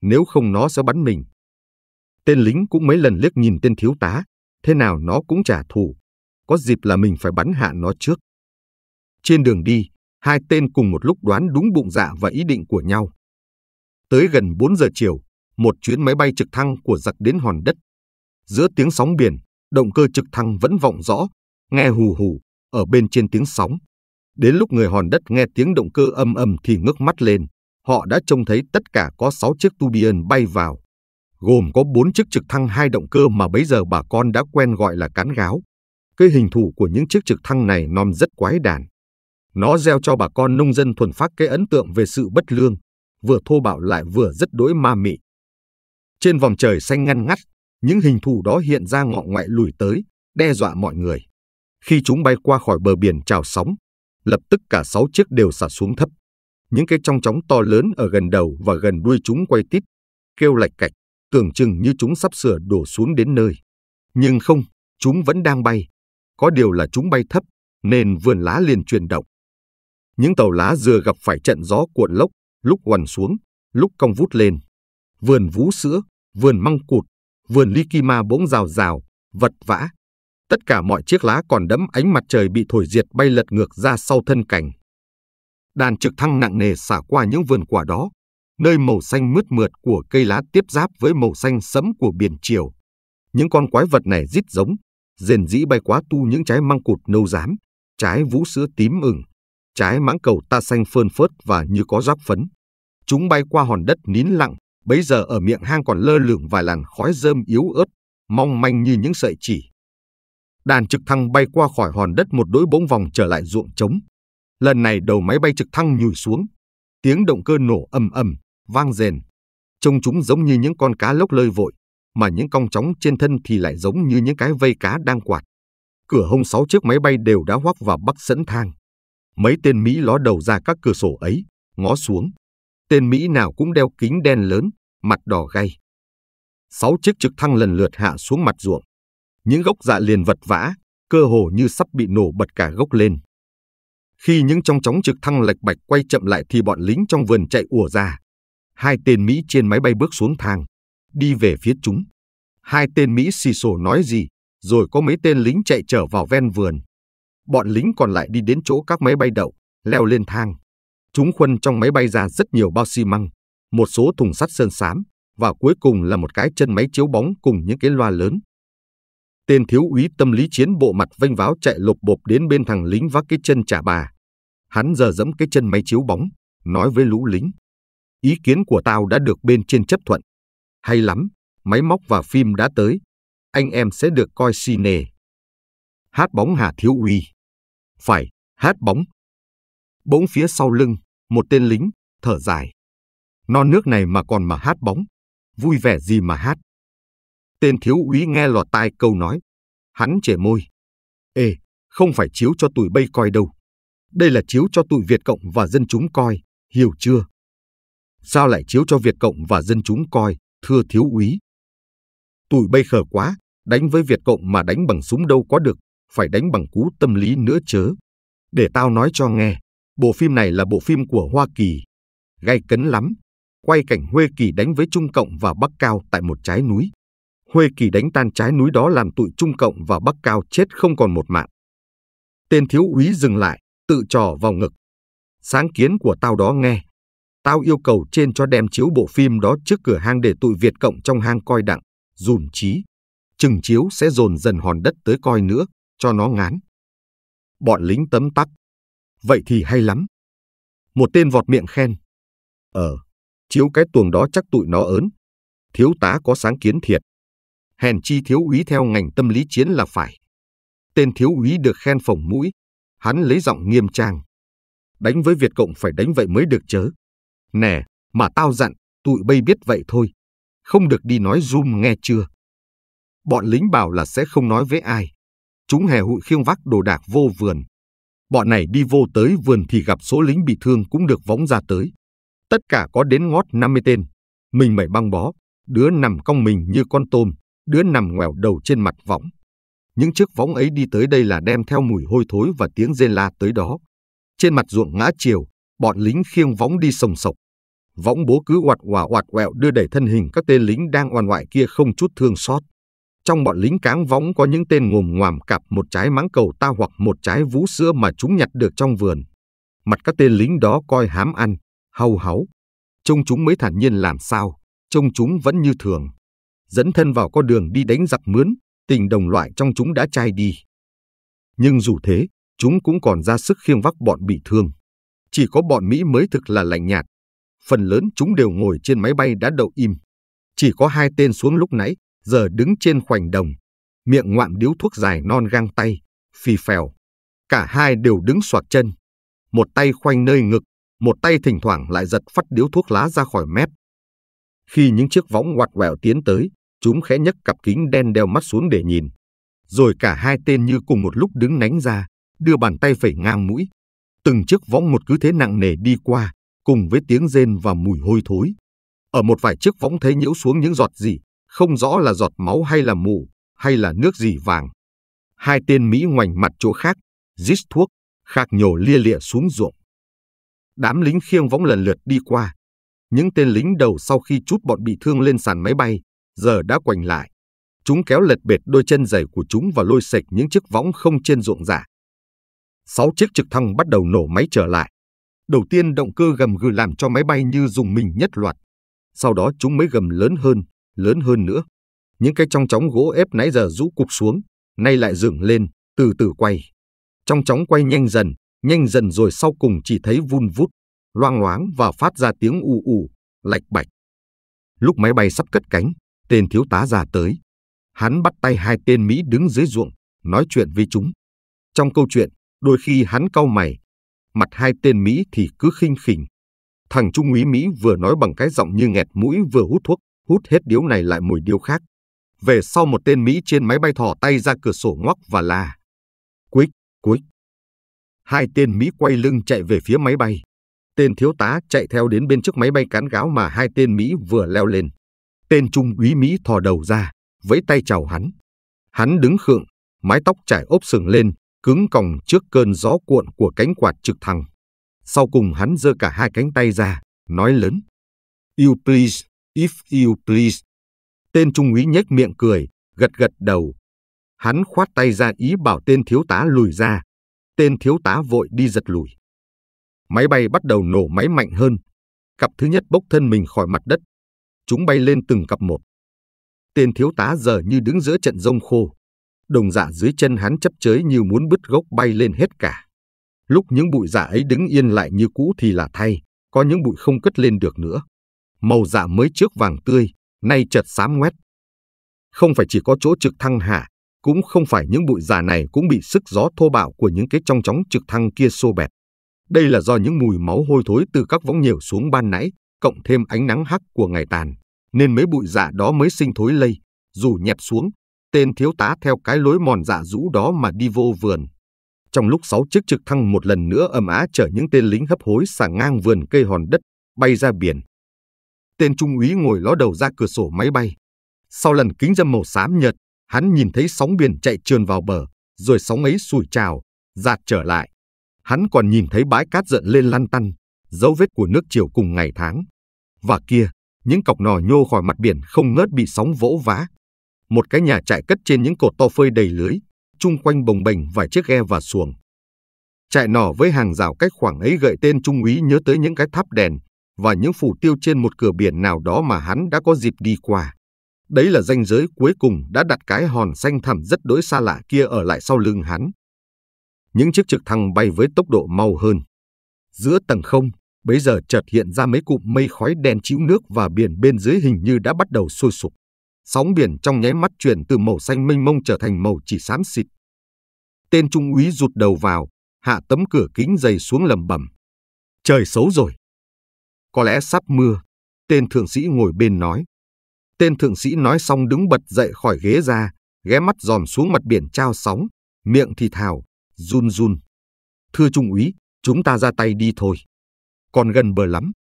nếu không nó sẽ bắn mình. Tên lính cũng mấy lần liếc nhìn tên thiếu tá, thế nào nó cũng trả thù, có dịp là mình phải bắn hạ nó trước. Trên đường đi, hai tên cùng một lúc đoán đúng bụng dạ và ý định của nhau. Tới gần 4 giờ chiều, một chuyến máy bay trực thăng của giặc đến hòn đất. Giữa tiếng sóng biển, động cơ trực thăng vẫn vọng rõ, nghe hù hù, ở bên trên tiếng sóng. Đến lúc người hòn đất nghe tiếng động cơ âm ầm thì ngước mắt lên, họ đã trông thấy tất cả có 6 chiếc Tubian bay vào, gồm có bốn chiếc trực thăng hai động cơ mà bấy giờ bà con đã quen gọi là cán gáo. Cái hình thù của những chiếc trực thăng này nom rất quái đản. Nó gieo cho bà con nông dân thuần phát cái ấn tượng về sự bất lương, vừa thô bạo lại vừa rất đối ma mị. Trên vòng trời xanh ngăn ngắt, những hình thù đó hiện ra ngọ ngoại lùi tới, đe dọa mọi người. Khi chúng bay qua khỏi bờ biển trào sóng, lập tức cả sáu chiếc đều xả xuống thấp. Những cái trong chóng to lớn ở gần đầu và gần đuôi chúng quay tít, kêu lạch cạch tưởng chừng như chúng sắp sửa đổ xuống đến nơi. Nhưng không, chúng vẫn đang bay. Có điều là chúng bay thấp, nên vườn lá liền chuyển động. Những tàu lá dừa gặp phải trận gió cuộn lốc, lúc quằn xuống, lúc cong vút lên. Vườn vú sữa, vườn măng cụt, vườn ly kima bỗng rào rào, vật vã. Tất cả mọi chiếc lá còn đẫm ánh mặt trời bị thổi diệt bay lật ngược ra sau thân cành. Đàn trực thăng nặng nề xả qua những vườn quả đó, nơi màu xanh mướt mượt của cây lá tiếp giáp với màu xanh sẫm của biển chiều. Những con quái vật này rít giống, rền dĩ bay quá tu những trái măng cụt nâu rám, trái vũ sữa tím ửng, trái mãng cầu ta xanh phơn phớt và như có giáp phấn. Chúng bay qua hòn đất nín lặng, bấy giờ ở miệng hang còn lơ lửng vài làn khói rơm yếu ớt, mong manh như những sợi chỉ. Đàn trực thăng bay qua khỏi hòn đất một đỗi bỗng vòng trở lại ruộng trống. Lần này đầu máy bay trực thăng nhùi xuống. Tiếng động cơ nổ ầm ầm, vang rền. Trông chúng giống như những con cá lốc lơi vội, mà những cong chóng trên thân thì lại giống như những cái vây cá đang quạt. Cửa hông sáu chiếc máy bay đều đã hoác vào bắc sẵn thang. Mấy tên Mỹ ló đầu ra các cửa sổ ấy, ngó xuống. Tên Mỹ nào cũng đeo kính đen lớn, mặt đỏ gay. Sáu chiếc trực thăng lần lượt hạ xuống mặt ruộng. Những gốc dạ liền vật vã, cơ hồ như sắp bị nổ bật cả gốc lên. Khi những trong chóng trực thăng lạch bạch quay chậm lại thì bọn lính trong vườn chạy ùa ra, Hai tên Mỹ trên máy bay bước xuống thang, đi về phía chúng. Hai tên Mỹ xì xổ nói gì, rồi có mấy tên lính chạy trở vào ven vườn. Bọn lính còn lại đi đến chỗ các máy bay đậu, leo lên thang. Chúng khuân trong máy bay ra rất nhiều bao xi măng, một số thùng sắt sơn xám, và cuối cùng là một cái chân máy chiếu bóng cùng những cái loa lớn. Tên thiếu úy tâm lý chiến bộ mặt vênh váo chạy lục bộp đến bên thằng lính vác cái chân trả bà. Hắn giờ dẫm cái chân máy chiếu bóng, nói với lũ lính ý kiến của tao đã được bên trên chấp thuận. Hay lắm, máy móc và phim đã tới. Anh em sẽ được coi cine. Hát bóng Hà Thiếu Uy. Phải, hát bóng. Bỗng phía sau lưng, một tên lính, thở dài. Non nước này mà còn mà hát bóng. Vui vẻ gì mà hát. Tên thiếu úy nghe lọt tai câu nói. Hắn trẻ môi. Ê, không phải chiếu cho tụi bay coi đâu. Đây là chiếu cho tụi Việt Cộng và dân chúng coi, hiểu chưa? sao lại chiếu cho Việt Cộng và dân chúng coi, thưa thiếu úy. Tụi bây khờ quá, đánh với Việt Cộng mà đánh bằng súng đâu có được, phải đánh bằng cú tâm lý nữa chớ. Để tao nói cho nghe, bộ phim này là bộ phim của Hoa Kỳ. Gay cấn lắm, quay cảnh Huê Kỳ đánh với Trung Cộng và Bắc Cao tại một trái núi. Huê Kỳ đánh tan trái núi đó làm tụi Trung Cộng và Bắc Cao chết không còn một mạng. Tên thiếu úy dừng lại, tự trò vào ngực. Sáng kiến của tao đó nghe, Tao yêu cầu trên cho đem chiếu bộ phim đó trước cửa hang để tụi Việt Cộng trong hang coi đặng, dùm trí. Chừng chiếu sẽ dồn dần hòn đất tới coi nữa, cho nó ngán. Bọn lính tấm tắc. Vậy thì hay lắm. Một tên vọt miệng khen. Ờ, chiếu cái tuồng đó chắc tụi nó ớn. Thiếu tá có sáng kiến thiệt. Hèn chi thiếu úy theo ngành tâm lý chiến là phải. Tên thiếu úy được khen phồng mũi. Hắn lấy giọng nghiêm trang. Đánh với Việt Cộng phải đánh vậy mới được chớ. Nè, mà tao dặn, tụi bay biết vậy thôi. Không được đi nói zoom nghe chưa? Bọn lính bảo là sẽ không nói với ai. Chúng hè hụi khiêng vác đồ đạc vô vườn. Bọn này đi vô tới vườn thì gặp số lính bị thương cũng được võng ra tới. Tất cả có đến ngót 50 tên. Mình mẩy băng bó, đứa nằm cong mình như con tôm, đứa nằm ngoèo đầu trên mặt võng. Những chiếc võng ấy đi tới đây là đem theo mùi hôi thối và tiếng rên la tới đó. Trên mặt ruộng ngã chiều, bọn lính khiêng võng đi sồng sộc. Võng bố cứ oạt quả oạt quẹo đưa đẩy thân hình các tên lính đang oan ngoại kia không chút thương xót. Trong bọn lính cáng võng có những tên ngồm ngoàm cặp một trái mắng cầu tao hoặc một trái vú sữa mà chúng nhặt được trong vườn. Mặt các tên lính đó coi hám ăn, hầu háu. Trông chúng mới thản nhiên làm sao, trông chúng vẫn như thường. Dẫn thân vào con đường đi đánh giặc mướn, tình đồng loại trong chúng đã chai đi. Nhưng dù thế, chúng cũng còn ra sức khiêng vác bọn bị thương. Chỉ có bọn Mỹ mới thực là lạnh nhạt. Phần lớn chúng đều ngồi trên máy bay đã đậu im. Chỉ có hai tên xuống lúc nãy, giờ đứng trên khoảnh đồng. Miệng ngoạm điếu thuốc dài non găng tay, phì phèo. Cả hai đều đứng soạt chân. Một tay khoanh nơi ngực, một tay thỉnh thoảng lại giật phát điếu thuốc lá ra khỏi mép. Khi những chiếc võng ngoặt quẹo tiến tới, chúng khẽ nhấc cặp kính đen đeo mắt xuống để nhìn. Rồi cả hai tên như cùng một lúc đứng nánh ra, đưa bàn tay phẩy ngang mũi, Từng chiếc võng một cứ thế nặng nề đi qua, cùng với tiếng rên và mùi hôi thối. Ở một vài chiếc võng thấy nhiễu xuống những giọt gì, không rõ là giọt máu hay là mù, hay là nước gì vàng. Hai tên Mỹ ngoảnh mặt chỗ khác, rít thuốc, khạc nhổ lia lịa xuống ruộng. Đám lính khiêng võng lần lượt đi qua. Những tên lính đầu sau khi chút bọn bị thương lên sàn máy bay, giờ đã quành lại. Chúng kéo lật bệt đôi chân giày của chúng và lôi sạch những chiếc võng không trên ruộng giả, sáu chiếc trực thăng bắt đầu nổ máy trở lại. Đầu tiên động cơ gầm gừ làm cho máy bay như dùng mình nhất loạt. Sau đó chúng mới gầm lớn hơn, lớn hơn nữa. Những cái trong chóng gỗ ép nãy giờ rũ cục xuống, nay lại dựng lên, từ từ quay. Trong chóng quay nhanh dần, nhanh dần rồi sau cùng chỉ thấy vun vút, loang loáng và phát ra tiếng ù ù, lạch bạch. Lúc máy bay sắp cất cánh, tên thiếu tá già tới. Hắn bắt tay hai tên Mỹ đứng dưới ruộng, nói chuyện với chúng. Trong câu chuyện, Đôi khi hắn cau mày, mặt hai tên Mỹ thì cứ khinh khỉnh. Thằng Trung úy Mỹ vừa nói bằng cái giọng như nghẹt mũi vừa hút thuốc, hút hết điếu này lại mùi điếu khác. Về sau một tên Mỹ trên máy bay thỏ tay ra cửa sổ ngoắc và la. Quýt, quýt. Hai tên Mỹ quay lưng chạy về phía máy bay. Tên thiếu tá chạy theo đến bên trước máy bay cán gáo mà hai tên Mỹ vừa leo lên. Tên Trung úy Mỹ thò đầu ra, vẫy tay chào hắn. Hắn đứng khượng, mái tóc trải ốp sừng lên, cứng còng trước cơn gió cuộn của cánh quạt trực thăng. Sau cùng hắn giơ cả hai cánh tay ra, nói lớn. You please, if you please. Tên trung úy nhếch miệng cười, gật gật đầu. Hắn khoát tay ra ý bảo tên thiếu tá lùi ra. Tên thiếu tá vội đi giật lùi. Máy bay bắt đầu nổ máy mạnh hơn. Cặp thứ nhất bốc thân mình khỏi mặt đất. Chúng bay lên từng cặp một. Tên thiếu tá giờ như đứng giữa trận rông khô đồng giả dưới chân hắn chấp chới như muốn bứt gốc bay lên hết cả. Lúc những bụi giả ấy đứng yên lại như cũ thì là thay, có những bụi không cất lên được nữa. Màu giả mới trước vàng tươi, nay chợt xám ngoét. Không phải chỉ có chỗ trực thăng hạ, cũng không phải những bụi giả này cũng bị sức gió thô bạo của những cái trong chóng trực thăng kia xô bẹp. Đây là do những mùi máu hôi thối từ các võng nhiều xuống ban nãy, cộng thêm ánh nắng hắc của ngày tàn, nên mấy bụi giả đó mới sinh thối lây, dù nhẹp xuống tên thiếu tá theo cái lối mòn dạ rũ đó mà đi vô vườn. Trong lúc sáu chiếc trực thăng một lần nữa âm á chở những tên lính hấp hối xả ngang vườn cây hòn đất, bay ra biển. Tên trung úy ngồi ló đầu ra cửa sổ máy bay. Sau lần kính dâm màu xám nhật, hắn nhìn thấy sóng biển chạy trườn vào bờ, rồi sóng ấy sủi trào, giạt trở lại. Hắn còn nhìn thấy bãi cát giận lên lăn tăn, dấu vết của nước chiều cùng ngày tháng. Và kia, những cọc nò nhô khỏi mặt biển không ngớt bị sóng vỗ vá, một cái nhà trại cất trên những cột to phơi đầy lưới, chung quanh bồng bềnh vài chiếc ghe và xuồng. Trại nỏ với hàng rào cách khoảng ấy gợi tên Trung úy nhớ tới những cái tháp đèn và những phủ tiêu trên một cửa biển nào đó mà hắn đã có dịp đi qua. Đấy là ranh giới cuối cùng đã đặt cái hòn xanh thẳm rất đối xa lạ kia ở lại sau lưng hắn. Những chiếc trực thăng bay với tốc độ mau hơn. Giữa tầng không, bấy giờ chợt hiện ra mấy cụm mây khói đen chịu nước và biển bên dưới hình như đã bắt đầu sôi sục sóng biển trong nháy mắt chuyển từ màu xanh mênh mông trở thành màu chỉ xám xịt. Tên trung úy rụt đầu vào, hạ tấm cửa kính dày xuống lầm bẩm. Trời xấu rồi. Có lẽ sắp mưa, tên thượng sĩ ngồi bên nói. Tên thượng sĩ nói xong đứng bật dậy khỏi ghế ra, ghé mắt dòm xuống mặt biển trao sóng, miệng thì thào, run run. Thưa trung úy, chúng ta ra tay đi thôi. Còn gần bờ lắm.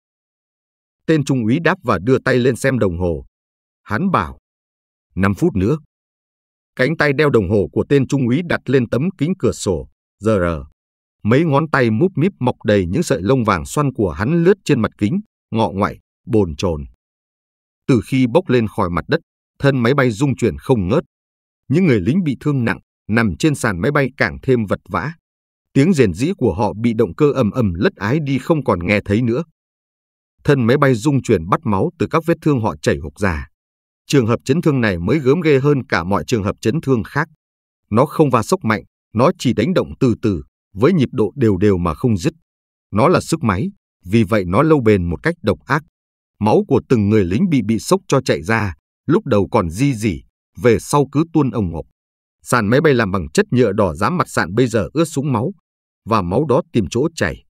Tên trung úy đáp và đưa tay lên xem đồng hồ. Hắn bảo, 5 phút nữa. Cánh tay đeo đồng hồ của tên trung úy đặt lên tấm kính cửa sổ, giờ rờ. Mấy ngón tay múp míp mọc đầy những sợi lông vàng xoăn của hắn lướt trên mặt kính, ngọ ngoại, bồn chồn. Từ khi bốc lên khỏi mặt đất, thân máy bay rung chuyển không ngớt. Những người lính bị thương nặng, nằm trên sàn máy bay càng thêm vật vã. Tiếng rền rĩ của họ bị động cơ ầm ầm lất ái đi không còn nghe thấy nữa. Thân máy bay rung chuyển bắt máu từ các vết thương họ chảy hộc ra trường hợp chấn thương này mới gớm ghê hơn cả mọi trường hợp chấn thương khác. Nó không va sốc mạnh, nó chỉ đánh động từ từ, với nhịp độ đều đều mà không dứt. Nó là sức máy, vì vậy nó lâu bền một cách độc ác. Máu của từng người lính bị bị sốc cho chạy ra, lúc đầu còn di dỉ, về sau cứ tuôn ồng ngọc. Sàn máy bay làm bằng chất nhựa đỏ dám mặt sạn bây giờ ướt sũng máu, và máu đó tìm chỗ chảy.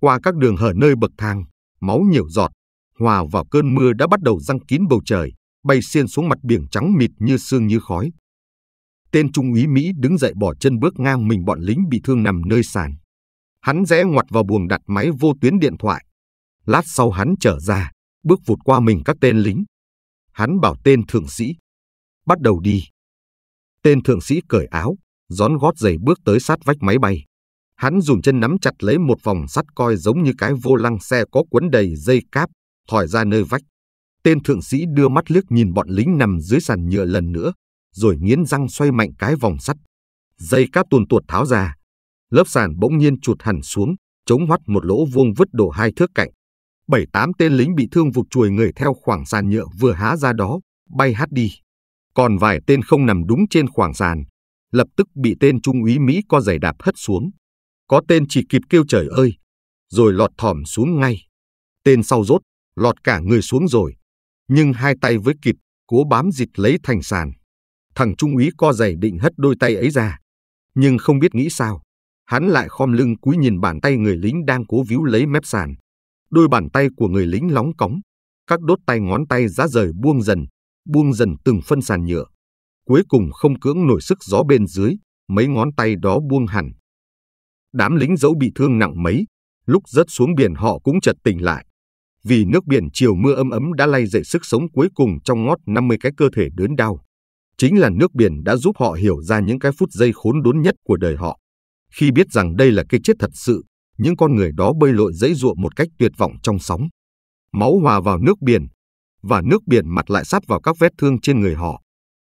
Qua các đường hở nơi bậc thang, máu nhiều giọt, hòa vào cơn mưa đã bắt đầu răng kín bầu trời, bay xiên xuống mặt biển trắng mịt như sương như khói. Tên trung úy Mỹ đứng dậy bỏ chân bước ngang mình bọn lính bị thương nằm nơi sàn. Hắn rẽ ngoặt vào buồng đặt máy vô tuyến điện thoại. Lát sau hắn trở ra, bước vụt qua mình các tên lính. Hắn bảo tên thượng sĩ. Bắt đầu đi. Tên thượng sĩ cởi áo, gión gót giày bước tới sát vách máy bay. Hắn dùng chân nắm chặt lấy một vòng sắt coi giống như cái vô lăng xe có cuốn đầy dây cáp, thỏi ra nơi vách. Tên thượng sĩ đưa mắt liếc nhìn bọn lính nằm dưới sàn nhựa lần nữa, rồi nghiến răng xoay mạnh cái vòng sắt. Dây cáp tuồn tuột tháo ra. Lớp sàn bỗng nhiên chuột hẳn xuống, chống hoắt một lỗ vuông vứt đổ hai thước cạnh. Bảy tám tên lính bị thương vụt chuồi người theo khoảng sàn nhựa vừa há ra đó, bay hát đi. Còn vài tên không nằm đúng trên khoảng sàn, lập tức bị tên trung úy Mỹ co giày đạp hất xuống. Có tên chỉ kịp kêu trời ơi, rồi lọt thỏm xuống ngay. Tên sau rốt, lọt cả người xuống rồi, nhưng hai tay với kịp, cố bám dịch lấy thành sàn. Thằng trung úy co giày định hất đôi tay ấy ra, nhưng không biết nghĩ sao. Hắn lại khom lưng cúi nhìn bàn tay người lính đang cố víu lấy mép sàn. Đôi bàn tay của người lính lóng cóng, các đốt tay ngón tay giá rời buông dần, buông dần từng phân sàn nhựa. Cuối cùng không cưỡng nổi sức gió bên dưới, mấy ngón tay đó buông hẳn. Đám lính dẫu bị thương nặng mấy, lúc rớt xuống biển họ cũng chợt tỉnh lại vì nước biển chiều mưa ấm ấm đã lay dậy sức sống cuối cùng trong ngót 50 cái cơ thể đớn đau. Chính là nước biển đã giúp họ hiểu ra những cái phút giây khốn đốn nhất của đời họ. Khi biết rằng đây là cái chết thật sự, những con người đó bơi lội dãy ruộng một cách tuyệt vọng trong sóng. Máu hòa vào nước biển, và nước biển mặt lại sát vào các vết thương trên người họ.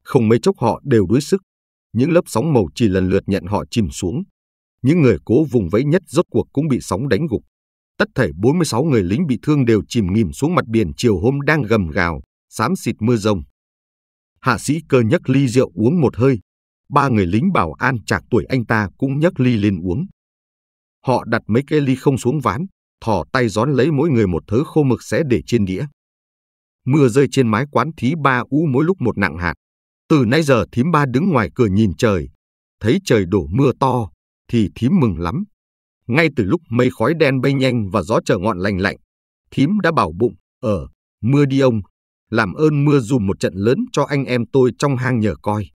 Không mấy chốc họ đều đuối sức. Những lớp sóng màu chỉ lần lượt nhận họ chìm xuống. Những người cố vùng vẫy nhất rốt cuộc cũng bị sóng đánh gục. Tất thảy 46 người lính bị thương đều chìm nghỉm xuống mặt biển chiều hôm đang gầm gào, xám xịt mưa rông. Hạ sĩ cơ nhấc ly rượu uống một hơi. Ba người lính bảo an trạc tuổi anh ta cũng nhấc ly lên uống. Họ đặt mấy cái ly không xuống ván, thỏ tay gión lấy mỗi người một thớ khô mực xé để trên đĩa. Mưa rơi trên mái quán thí ba ú mỗi lúc một nặng hạt. Từ nãy giờ thím ba đứng ngoài cửa nhìn trời, thấy trời đổ mưa to, thì thím mừng lắm. Ngay từ lúc mây khói đen bay nhanh và gió trở ngọn lành lạnh, thím đã bảo bụng, ở, ờ, mưa đi ông, làm ơn mưa dùm một trận lớn cho anh em tôi trong hang nhờ coi.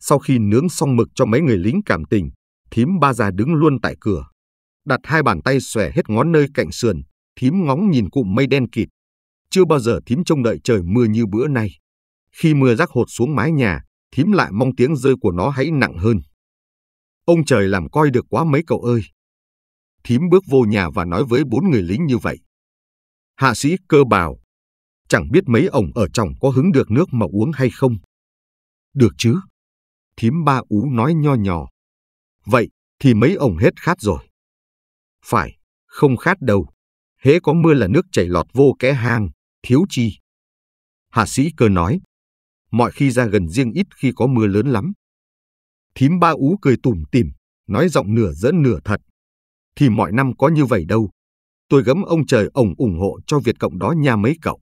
Sau khi nướng xong mực cho mấy người lính cảm tình, thím ba già đứng luôn tại cửa. Đặt hai bàn tay xòe hết ngón nơi cạnh sườn, thím ngóng nhìn cụm mây đen kịt. Chưa bao giờ thím trông đợi trời mưa như bữa nay. Khi mưa rác hột xuống mái nhà, thím lại mong tiếng rơi của nó hãy nặng hơn. Ông trời làm coi được quá mấy cậu ơi thím bước vô nhà và nói với bốn người lính như vậy. Hạ sĩ cơ bào. Chẳng biết mấy ông ở trong có hứng được nước mà uống hay không. Được chứ. Thím ba ú nói nho nhỏ. Vậy thì mấy ông hết khát rồi. Phải, không khát đâu. Hễ có mưa là nước chảy lọt vô kẽ hang, thiếu chi. Hạ sĩ cơ nói. Mọi khi ra gần riêng ít khi có mưa lớn lắm. Thím ba ú cười tủm tỉm, nói giọng nửa dẫn nửa thật thì mọi năm có như vậy đâu. Tôi gấm ông trời ổng ủng hộ cho Việt Cộng đó nha mấy cậu.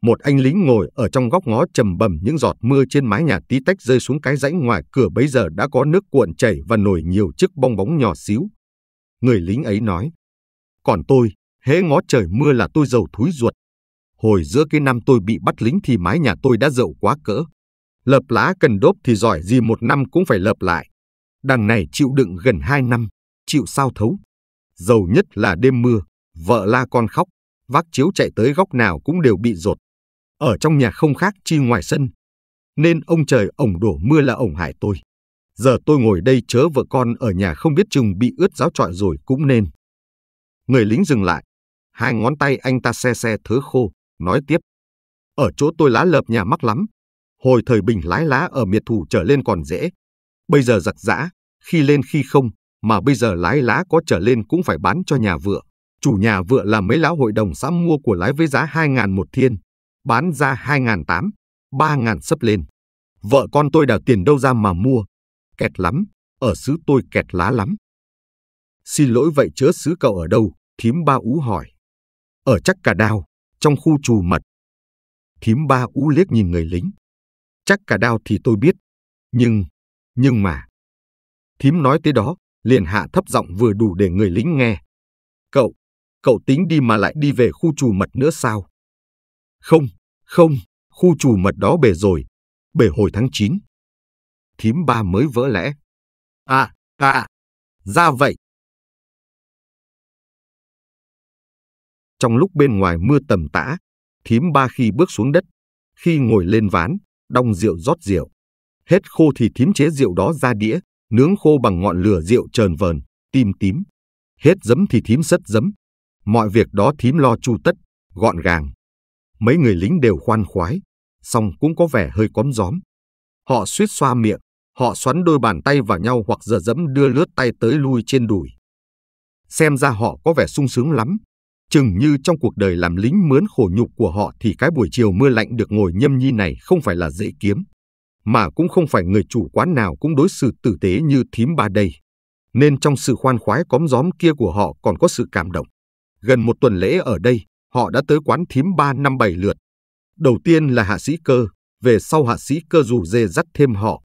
Một anh lính ngồi ở trong góc ngó trầm bầm những giọt mưa trên mái nhà tí tách rơi xuống cái rãnh ngoài cửa bấy giờ đã có nước cuộn chảy và nổi nhiều chiếc bong bóng nhỏ xíu. Người lính ấy nói, còn tôi, hễ ngó trời mưa là tôi giàu thúi ruột. Hồi giữa cái năm tôi bị bắt lính thì mái nhà tôi đã giàu quá cỡ. Lợp lá cần đốp thì giỏi gì một năm cũng phải lợp lại. Đằng này chịu đựng gần hai năm, chịu sao thấu. Dầu nhất là đêm mưa, vợ la con khóc, vác chiếu chạy tới góc nào cũng đều bị rột. Ở trong nhà không khác chi ngoài sân. Nên ông trời ổng đổ mưa là ổng hại tôi. Giờ tôi ngồi đây chớ vợ con ở nhà không biết chừng bị ướt giáo trọi rồi cũng nên. Người lính dừng lại. Hai ngón tay anh ta xe xe thớ khô, nói tiếp. Ở chỗ tôi lá lợp nhà mắc lắm. Hồi thời bình lái lá ở miệt thủ trở lên còn dễ. Bây giờ giặc giã, khi lên khi không, mà bây giờ lái lá có trở lên cũng phải bán cho nhà vựa. Chủ nhà vựa là mấy lão hội đồng xã mua của lái với giá 2.000 một thiên, bán ra 2.800, 3.000 sấp lên. Vợ con tôi đào tiền đâu ra mà mua. Kẹt lắm, ở xứ tôi kẹt lá lắm. Xin lỗi vậy chớ xứ cậu ở đâu, thím ba ú hỏi. Ở chắc cà đao, trong khu trù mật. Thím ba ú liếc nhìn người lính. Chắc cà đao thì tôi biết, nhưng, nhưng mà. Thím nói tới đó, liền hạ thấp giọng vừa đủ để người lính nghe. Cậu, cậu tính đi mà lại đi về khu trù mật nữa sao? Không, không, khu trù mật đó bể rồi, bể hồi tháng 9. Thím ba mới vỡ lẽ. À, à, ra vậy. Trong lúc bên ngoài mưa tầm tã, thím ba khi bước xuống đất, khi ngồi lên ván, đong rượu rót rượu. Hết khô thì thím chế rượu đó ra đĩa, nướng khô bằng ngọn lửa rượu trờn vờn, tim tím. Hết giấm thì thím rất giấm. Mọi việc đó thím lo chu tất, gọn gàng. Mấy người lính đều khoan khoái, song cũng có vẻ hơi cóm gióm. Họ suýt xoa miệng, họ xoắn đôi bàn tay vào nhau hoặc giờ dẫm đưa lướt tay tới lui trên đùi. Xem ra họ có vẻ sung sướng lắm. Chừng như trong cuộc đời làm lính mướn khổ nhục của họ thì cái buổi chiều mưa lạnh được ngồi nhâm nhi này không phải là dễ kiếm mà cũng không phải người chủ quán nào cũng đối xử tử tế như thím ba đây. Nên trong sự khoan khoái cóm gióm kia của họ còn có sự cảm động. Gần một tuần lễ ở đây, họ đã tới quán thím ba năm bảy lượt. Đầu tiên là hạ sĩ cơ, về sau hạ sĩ cơ rủ dê dắt thêm họ.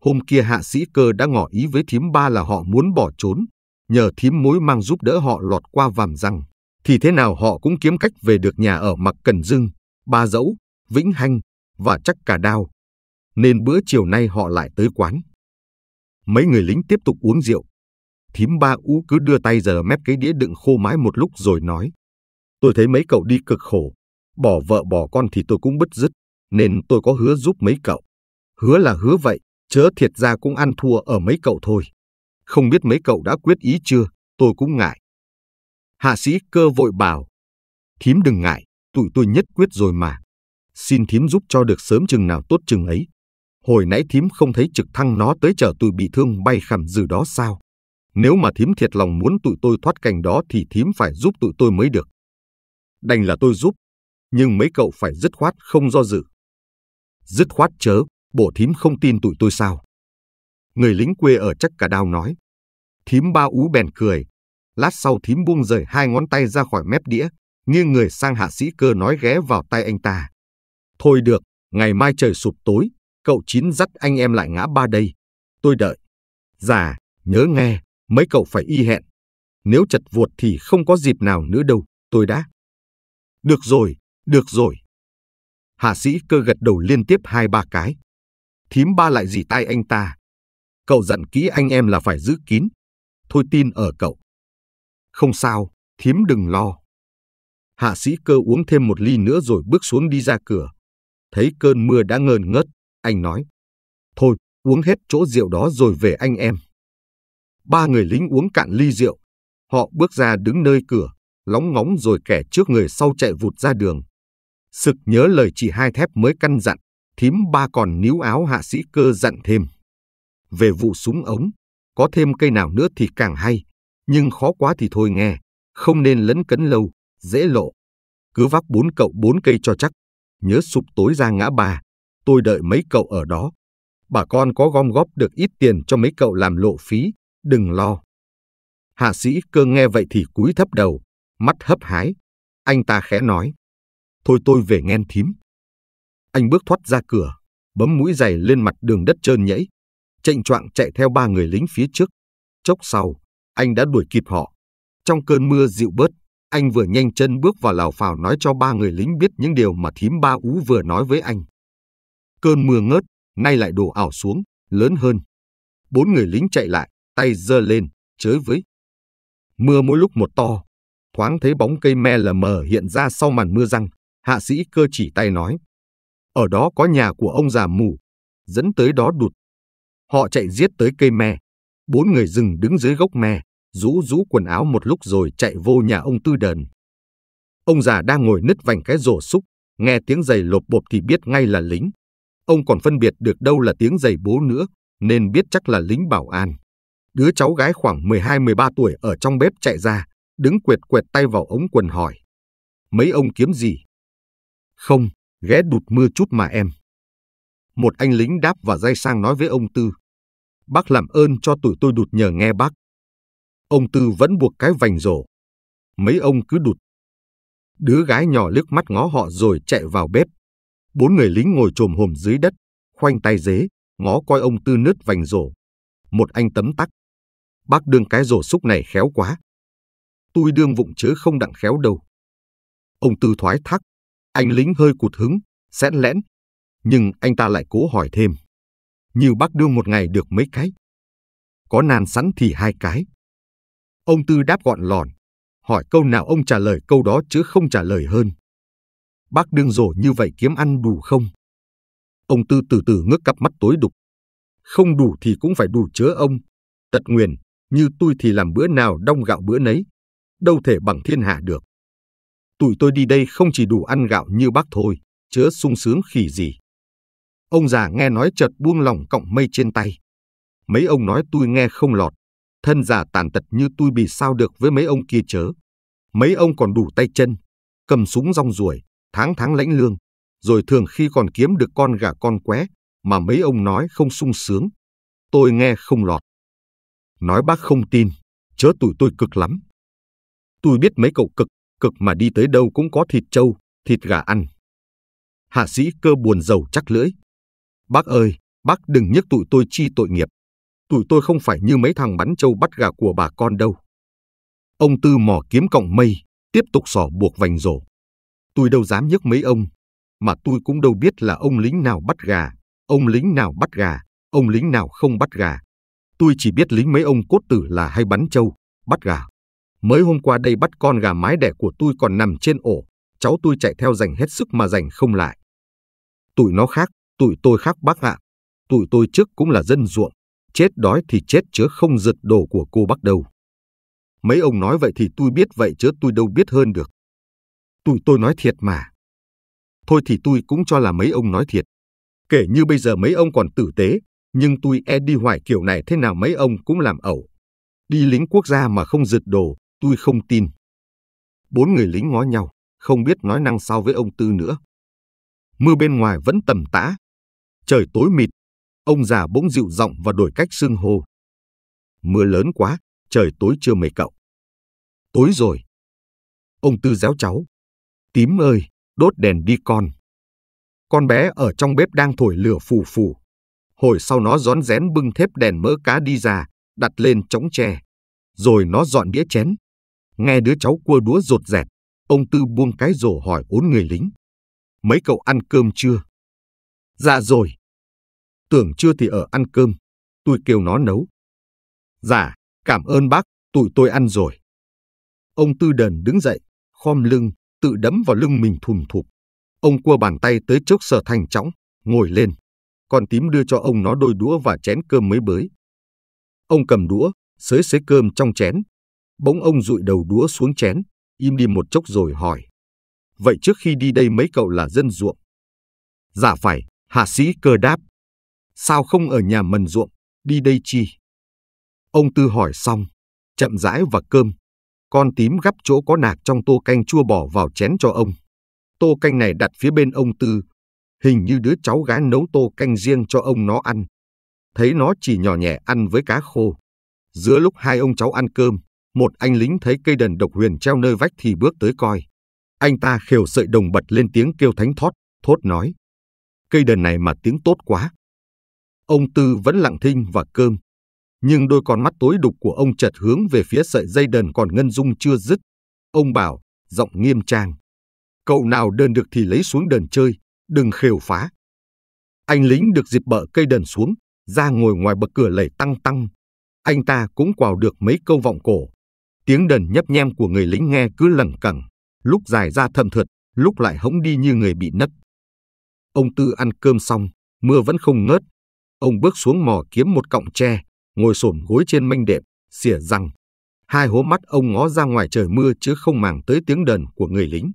Hôm kia hạ sĩ cơ đã ngỏ ý với thím ba là họ muốn bỏ trốn, nhờ thím mối mang giúp đỡ họ lọt qua vàm răng. Thì thế nào họ cũng kiếm cách về được nhà ở Mặc Cần Dưng, Ba Dẫu, Vĩnh Hanh và chắc cả Đao nên bữa chiều nay họ lại tới quán. Mấy người lính tiếp tục uống rượu. Thím ba ú cứ đưa tay giờ mép cái đĩa đựng khô mái một lúc rồi nói. Tôi thấy mấy cậu đi cực khổ, bỏ vợ bỏ con thì tôi cũng bứt rứt, nên tôi có hứa giúp mấy cậu. Hứa là hứa vậy, chớ thiệt ra cũng ăn thua ở mấy cậu thôi. Không biết mấy cậu đã quyết ý chưa, tôi cũng ngại. Hạ sĩ cơ vội bảo. Thím đừng ngại, tụi tôi nhất quyết rồi mà. Xin thím giúp cho được sớm chừng nào tốt chừng ấy hồi nãy thím không thấy trực thăng nó tới chở tụi bị thương bay khẳn dừ đó sao? Nếu mà thím thiệt lòng muốn tụi tôi thoát cảnh đó thì thím phải giúp tụi tôi mới được. Đành là tôi giúp, nhưng mấy cậu phải dứt khoát không do dự. Dứt khoát chớ, bộ thím không tin tụi tôi sao? Người lính quê ở chắc cả đao nói. Thím ba ú bèn cười. Lát sau thím buông rời hai ngón tay ra khỏi mép đĩa, nghiêng người sang hạ sĩ cơ nói ghé vào tay anh ta. Thôi được, ngày mai trời sụp tối, Cậu chín dắt anh em lại ngã ba đây. Tôi đợi. Già, dạ, nhớ nghe, mấy cậu phải y hẹn. Nếu chật vuột thì không có dịp nào nữa đâu, tôi đã. Được rồi, được rồi. Hạ sĩ cơ gật đầu liên tiếp hai ba cái. Thím ba lại dì tay anh ta. Cậu dặn kỹ anh em là phải giữ kín. Thôi tin ở cậu. Không sao, thím đừng lo. Hạ sĩ cơ uống thêm một ly nữa rồi bước xuống đi ra cửa. Thấy cơn mưa đã ngờn ngớt, anh nói, thôi uống hết chỗ rượu đó rồi về anh em. Ba người lính uống cạn ly rượu. Họ bước ra đứng nơi cửa, lóng ngóng rồi kẻ trước người sau chạy vụt ra đường. Sực nhớ lời chị hai thép mới căn dặn, thím ba còn níu áo hạ sĩ cơ dặn thêm. Về vụ súng ống, có thêm cây nào nữa thì càng hay, nhưng khó quá thì thôi nghe, không nên lấn cấn lâu, dễ lộ. Cứ vác bốn cậu bốn cây cho chắc, nhớ sụp tối ra ngã ba, tôi đợi mấy cậu ở đó. Bà con có gom góp được ít tiền cho mấy cậu làm lộ phí, đừng lo. Hạ sĩ cơ nghe vậy thì cúi thấp đầu, mắt hấp hái. Anh ta khẽ nói, thôi tôi về nghen thím. Anh bước thoát ra cửa, bấm mũi giày lên mặt đường đất trơn nhẫy, chạy choạng chạy theo ba người lính phía trước. Chốc sau, anh đã đuổi kịp họ. Trong cơn mưa dịu bớt, anh vừa nhanh chân bước vào lào phào nói cho ba người lính biết những điều mà thím ba ú vừa nói với anh cơn mưa ngớt, nay lại đổ ảo xuống, lớn hơn. Bốn người lính chạy lại, tay giơ lên, chới với. Mưa mỗi lúc một to, thoáng thấy bóng cây me lờ mờ hiện ra sau màn mưa răng, hạ sĩ cơ chỉ tay nói. Ở đó có nhà của ông già mù, dẫn tới đó đụt. Họ chạy giết tới cây me, bốn người dừng đứng dưới gốc me, rũ rũ quần áo một lúc rồi chạy vô nhà ông Tư Đờn. Ông già đang ngồi nứt vành cái rổ xúc, nghe tiếng giày lột bột thì biết ngay là lính, Ông còn phân biệt được đâu là tiếng giày bố nữa, nên biết chắc là lính bảo an. Đứa cháu gái khoảng 12-13 tuổi ở trong bếp chạy ra, đứng quệt quệt tay vào ống quần hỏi. Mấy ông kiếm gì? Không, ghé đụt mưa chút mà em. Một anh lính đáp và dây sang nói với ông Tư. Bác làm ơn cho tụi tôi đụt nhờ nghe bác. Ông Tư vẫn buộc cái vành rổ. Mấy ông cứ đụt. Đứa gái nhỏ liếc mắt ngó họ rồi chạy vào bếp, Bốn người lính ngồi trồm hồm dưới đất, khoanh tay dế, ngó coi ông Tư nứt vành rổ. Một anh tấm tắc. Bác đương cái rổ xúc này khéo quá. Tôi đương vụng chớ không đặng khéo đâu. Ông Tư thoái thác. Anh lính hơi cụt hứng, sẽn lẽn. Nhưng anh ta lại cố hỏi thêm. Như bác đương một ngày được mấy cái? Có nàn sẵn thì hai cái. Ông Tư đáp gọn lòn. Hỏi câu nào ông trả lời câu đó chứ không trả lời hơn bác đương rổ như vậy kiếm ăn đủ không? Ông Tư từ từ ngước cặp mắt tối đục. Không đủ thì cũng phải đủ chớ ông. Tật nguyền, như tôi thì làm bữa nào đong gạo bữa nấy. Đâu thể bằng thiên hạ được. Tụi tôi đi đây không chỉ đủ ăn gạo như bác thôi, chớ sung sướng khỉ gì. Ông già nghe nói chợt buông lòng cọng mây trên tay. Mấy ông nói tôi nghe không lọt. Thân già tàn tật như tôi bị sao được với mấy ông kia chớ. Mấy ông còn đủ tay chân, cầm súng rong ruổi, tháng tháng lãnh lương, rồi thường khi còn kiếm được con gà con qué mà mấy ông nói không sung sướng. Tôi nghe không lọt. Nói bác không tin, chớ tụi tôi cực lắm. Tôi biết mấy cậu cực, cực mà đi tới đâu cũng có thịt trâu, thịt gà ăn. Hạ sĩ cơ buồn giàu chắc lưỡi. Bác ơi, bác đừng nhắc tụi tôi chi tội nghiệp. Tụi tôi không phải như mấy thằng bắn trâu bắt gà của bà con đâu. Ông Tư mò kiếm cọng mây, tiếp tục sỏ buộc vành rổ. Tôi đâu dám nhấc mấy ông, mà tôi cũng đâu biết là ông lính nào bắt gà, ông lính nào bắt gà, ông lính nào không bắt gà. Tôi chỉ biết lính mấy ông cốt tử là hay bắn trâu, bắt gà. Mới hôm qua đây bắt con gà mái đẻ của tôi còn nằm trên ổ, cháu tôi chạy theo giành hết sức mà giành không lại. Tụi nó khác, tụi tôi khác bác ạ. Tụi tôi trước cũng là dân ruộng, chết đói thì chết chứ không giật đồ của cô bác đâu. Mấy ông nói vậy thì tôi biết vậy chứ tôi đâu biết hơn được. Tụi tôi nói thiệt mà. Thôi thì tôi cũng cho là mấy ông nói thiệt. Kể như bây giờ mấy ông còn tử tế, nhưng tôi e đi hoài kiểu này thế nào mấy ông cũng làm ẩu. Đi lính quốc gia mà không giật đồ, tôi không tin. Bốn người lính ngó nhau, không biết nói năng sao với ông Tư nữa. Mưa bên ngoài vẫn tầm tã. Trời tối mịt, ông già bỗng dịu giọng và đổi cách xưng hô. Mưa lớn quá, trời tối chưa mấy cậu. Tối rồi. Ông Tư giáo cháu, Tím ơi, đốt đèn đi con. Con bé ở trong bếp đang thổi lửa phù phù. Hồi sau nó rón rén bưng thép đèn mỡ cá đi ra, đặt lên chống tre. Rồi nó dọn đĩa chén. Nghe đứa cháu cua đúa rột rẹt, ông Tư buông cái rổ hỏi ốn người lính. Mấy cậu ăn cơm chưa? Dạ rồi. Tưởng chưa thì ở ăn cơm, tôi kêu nó nấu. Dạ, cảm ơn bác, tụi tôi ăn rồi. Ông Tư Đần đứng dậy, khom lưng, tự đấm vào lưng mình thùm thụp. Ông cua bàn tay tới chốc sở thành chóng, ngồi lên. Con tím đưa cho ông nó đôi đũa và chén cơm mới bới. Ông cầm đũa, xới xới cơm trong chén. Bỗng ông rụi đầu đũa xuống chén, im đi một chốc rồi hỏi. Vậy trước khi đi đây mấy cậu là dân ruộng? Dạ phải, hạ sĩ cơ đáp. Sao không ở nhà mần ruộng, đi đây chi? Ông tư hỏi xong, chậm rãi và cơm, con tím gắp chỗ có nạc trong tô canh chua bỏ vào chén cho ông. Tô canh này đặt phía bên ông Tư. Hình như đứa cháu gái nấu tô canh riêng cho ông nó ăn. Thấy nó chỉ nhỏ nhẹ ăn với cá khô. Giữa lúc hai ông cháu ăn cơm, một anh lính thấy cây đần độc huyền treo nơi vách thì bước tới coi. Anh ta khều sợi đồng bật lên tiếng kêu thánh thót, thốt nói. Cây đần này mà tiếng tốt quá. Ông Tư vẫn lặng thinh và cơm, nhưng đôi con mắt tối đục của ông chợt hướng về phía sợi dây đờn còn ngân dung chưa dứt. Ông bảo, giọng nghiêm trang. Cậu nào đơn được thì lấy xuống đờn chơi, đừng khều phá. Anh lính được dịp bợ cây đờn xuống, ra ngồi ngoài bậc cửa lầy tăng tăng. Anh ta cũng quào được mấy câu vọng cổ. Tiếng đờn nhấp nhem của người lính nghe cứ lẳng cẳng, lúc dài ra thầm thượt, lúc lại hống đi như người bị nấc. Ông Tư ăn cơm xong, mưa vẫn không ngớt. Ông bước xuống mò kiếm một cọng tre, ngồi xổm gối trên manh đệm, xỉa răng. Hai hố mắt ông ngó ra ngoài trời mưa chứ không màng tới tiếng đờn của người lính.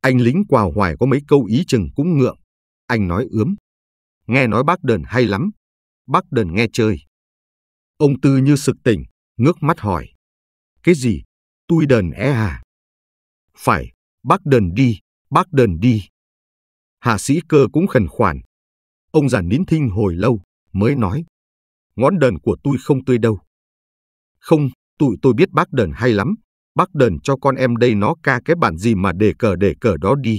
Anh lính quào hoài có mấy câu ý chừng cũng ngượng. Anh nói ướm. Nghe nói bác đờn hay lắm. Bác đờn nghe chơi. Ông Tư như sực tỉnh, ngước mắt hỏi. Cái gì? Tôi đờn é à? Phải, bác đờn đi, bác đờn đi. Hạ sĩ cơ cũng khẩn khoản. Ông giản nín thinh hồi lâu, mới nói ngón đờn của tôi không tươi đâu. Không, tụi tôi biết bác đờn hay lắm, bác đờn cho con em đây nó ca cái bản gì mà để cờ để cờ đó đi.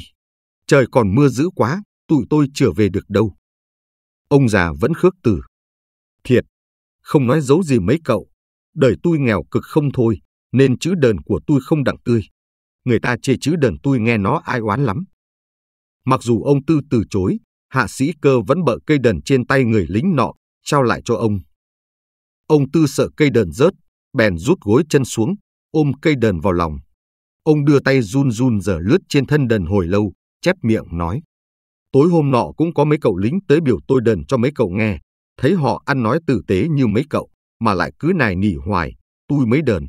Trời còn mưa dữ quá, tụi tôi trở về được đâu. Ông già vẫn khước từ. Thiệt, không nói giấu gì mấy cậu, đời tôi nghèo cực không thôi, nên chữ đờn của tôi không đặng tươi. Người ta chê chữ đờn tôi nghe nó ai oán lắm. Mặc dù ông Tư từ chối, hạ sĩ cơ vẫn bợ cây đờn trên tay người lính nọ, trao lại cho ông. Ông Tư sợ cây đờn rớt, bèn rút gối chân xuống, ôm cây đờn vào lòng. Ông đưa tay run run dở lướt trên thân đờn hồi lâu, chép miệng nói. Tối hôm nọ cũng có mấy cậu lính tới biểu tôi đờn cho mấy cậu nghe, thấy họ ăn nói tử tế như mấy cậu, mà lại cứ nài nỉ hoài, tôi mới đờn.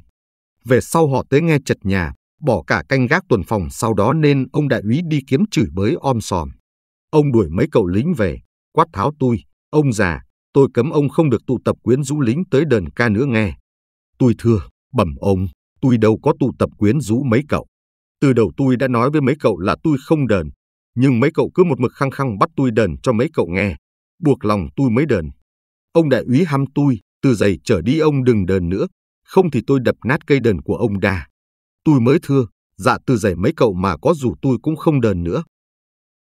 Về sau họ tới nghe chật nhà, bỏ cả canh gác tuần phòng sau đó nên ông đại úy đi kiếm chửi bới om sòm. Ông đuổi mấy cậu lính về, quát tháo tôi, ông già, Tôi cấm ông không được tụ tập quyến rũ lính tới đờn ca nữa nghe. Tôi thưa, bẩm ông, tôi đâu có tụ tập quyến rũ mấy cậu. Từ đầu tôi đã nói với mấy cậu là tôi không đờn, nhưng mấy cậu cứ một mực khăng khăng bắt tôi đờn cho mấy cậu nghe, buộc lòng tôi mới đờn. Ông đại úy ham tôi, từ giày trở đi ông đừng đờn nữa, không thì tôi đập nát cây đờn của ông đà. Tôi mới thưa, dạ từ giày mấy cậu mà có dù tôi cũng không đờn nữa.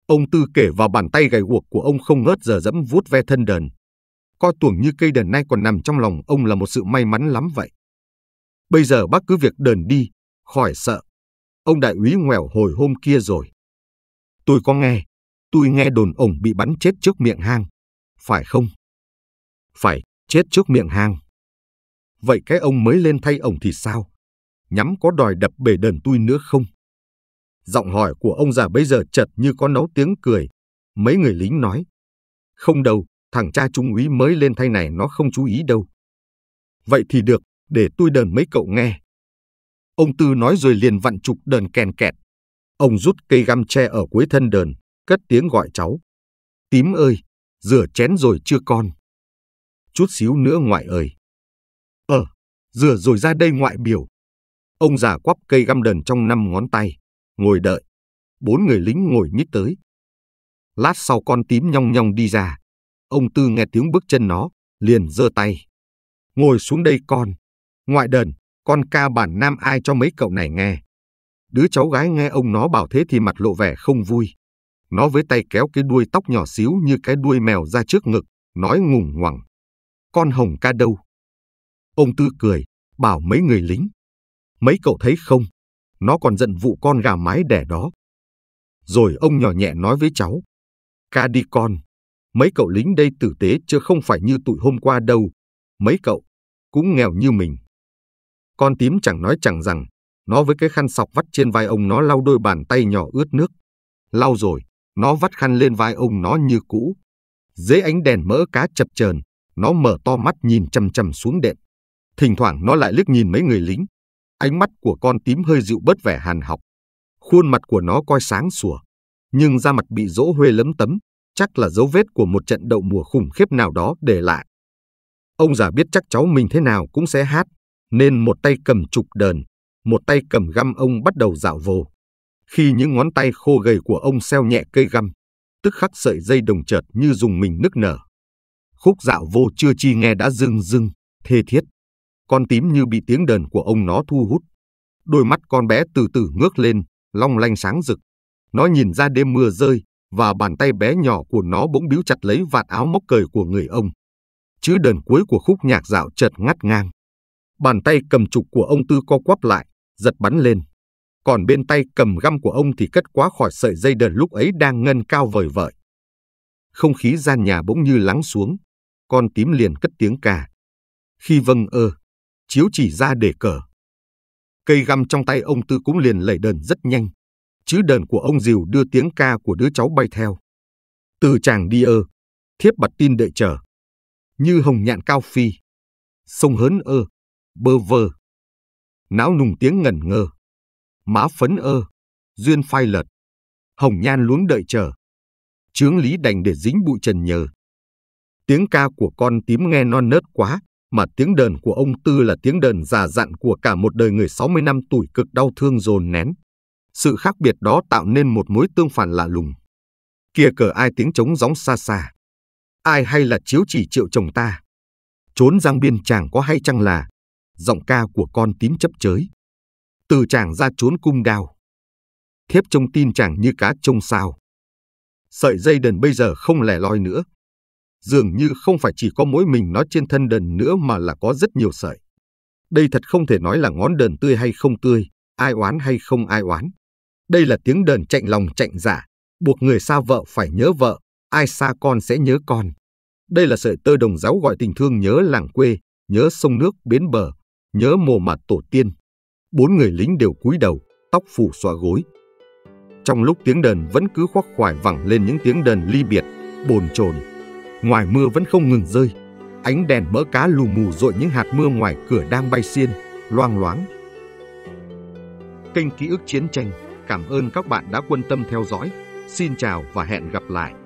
Ông Tư kể vào bàn tay gầy guộc của ông không ngớt giờ dẫm vuốt ve thân đờn, co tuồng như cây đờn nay còn nằm trong lòng ông là một sự may mắn lắm vậy. Bây giờ bác cứ việc đờn đi, khỏi sợ. Ông đại úy ngoẻo hồi hôm kia rồi. Tôi có nghe, tôi nghe đồn ông bị bắn chết trước miệng hang. Phải không? Phải, chết trước miệng hang. Vậy cái ông mới lên thay ông thì sao? Nhắm có đòi đập bể đờn tôi nữa không? Giọng hỏi của ông già bây giờ chật như có nấu tiếng cười. Mấy người lính nói. Không đâu, thằng cha trung úy mới lên thay này nó không chú ý đâu. Vậy thì được, để tôi đờn mấy cậu nghe. Ông Tư nói rồi liền vặn trục đờn kèn kẹt. Ông rút cây găm tre ở cuối thân đờn, cất tiếng gọi cháu. Tím ơi, rửa chén rồi chưa con? Chút xíu nữa ngoại ơi. Ờ, rửa rồi ra đây ngoại biểu. Ông già quắp cây găm đờn trong năm ngón tay, ngồi đợi. Bốn người lính ngồi nhích tới. Lát sau con tím nhong nhong đi ra, Ông Tư nghe tiếng bước chân nó, liền giơ tay. Ngồi xuống đây con. Ngoại đền, con ca bản nam ai cho mấy cậu này nghe. Đứa cháu gái nghe ông nó bảo thế thì mặt lộ vẻ không vui. Nó với tay kéo cái đuôi tóc nhỏ xíu như cái đuôi mèo ra trước ngực, nói ngùng ngoằng. Con hồng ca đâu? Ông Tư cười, bảo mấy người lính. Mấy cậu thấy không? Nó còn giận vụ con gà mái đẻ đó. Rồi ông nhỏ nhẹ nói với cháu. Ca đi con, Mấy cậu lính đây tử tế chứ không phải như tụi hôm qua đâu. Mấy cậu cũng nghèo như mình. Con tím chẳng nói chẳng rằng, nó với cái khăn sọc vắt trên vai ông nó lau đôi bàn tay nhỏ ướt nước. Lau rồi, nó vắt khăn lên vai ông nó như cũ. Dưới ánh đèn mỡ cá chập chờn, nó mở to mắt nhìn chằm chằm xuống đệm. Thỉnh thoảng nó lại liếc nhìn mấy người lính. Ánh mắt của con tím hơi dịu bớt vẻ hàn học. Khuôn mặt của nó coi sáng sủa, nhưng da mặt bị dỗ huê lấm tấm, chắc là dấu vết của một trận đậu mùa khủng khiếp nào đó để lại. Ông già biết chắc cháu mình thế nào cũng sẽ hát, nên một tay cầm trục đờn, một tay cầm găm ông bắt đầu dạo vồ. Khi những ngón tay khô gầy của ông xeo nhẹ cây găm, tức khắc sợi dây đồng chợt như dùng mình nức nở. Khúc dạo vô chưa chi nghe đã rưng rưng, thê thiết. Con tím như bị tiếng đờn của ông nó thu hút. Đôi mắt con bé từ từ ngước lên, long lanh sáng rực. Nó nhìn ra đêm mưa rơi, và bàn tay bé nhỏ của nó bỗng biếu chặt lấy vạt áo móc cởi của người ông. Chữ đờn cuối của khúc nhạc dạo chợt ngắt ngang. Bàn tay cầm trục của ông Tư co quắp lại, giật bắn lên. Còn bên tay cầm găm của ông thì cất quá khỏi sợi dây đờn lúc ấy đang ngân cao vời vợi. Không khí gian nhà bỗng như lắng xuống, con tím liền cất tiếng cà. Khi vâng ơ, chiếu chỉ ra để cờ. Cây găm trong tay ông Tư cũng liền lẩy đờn rất nhanh, chữ đờn của ông Diều đưa tiếng ca của đứa cháu bay theo. Từ chàng đi ơ, thiếp bật tin đợi chờ. Như hồng nhạn cao phi, sông hớn ơ, bơ vơ. Não nùng tiếng ngẩn ngơ, má phấn ơ, duyên phai lật. Hồng nhan luống đợi chờ, chướng lý đành để dính bụi trần nhờ. Tiếng ca của con tím nghe non nớt quá, mà tiếng đờn của ông Tư là tiếng đờn già dặn của cả một đời người 60 năm tuổi cực đau thương dồn nén. Sự khác biệt đó tạo nên một mối tương phản lạ lùng. Kia cờ ai tiếng trống gióng xa xa. Ai hay là chiếu chỉ triệu chồng ta. Trốn giang biên chàng có hay chăng là giọng ca của con tím chấp chới. Từ chàng ra trốn cung đao. Thiếp trông tin chàng như cá trông sao. Sợi dây đần bây giờ không lẻ loi nữa. Dường như không phải chỉ có mỗi mình nó trên thân đần nữa mà là có rất nhiều sợi. Đây thật không thể nói là ngón đần tươi hay không tươi, ai oán hay không ai oán. Đây là tiếng đờn chạy lòng chạy giả, dạ. buộc người xa vợ phải nhớ vợ, ai xa con sẽ nhớ con. Đây là sợi tơ đồng giáo gọi tình thương nhớ làng quê, nhớ sông nước bến bờ, nhớ mồ mạt tổ tiên. Bốn người lính đều cúi đầu, tóc phủ xóa gối. Trong lúc tiếng đờn vẫn cứ khoác khoải vẳng lên những tiếng đờn ly biệt, bồn chồn. Ngoài mưa vẫn không ngừng rơi, ánh đèn mỡ cá lù mù rội những hạt mưa ngoài cửa đang bay xiên, loang loáng. Kênh ký ức chiến tranh Cảm ơn các bạn đã quan tâm theo dõi. Xin chào và hẹn gặp lại.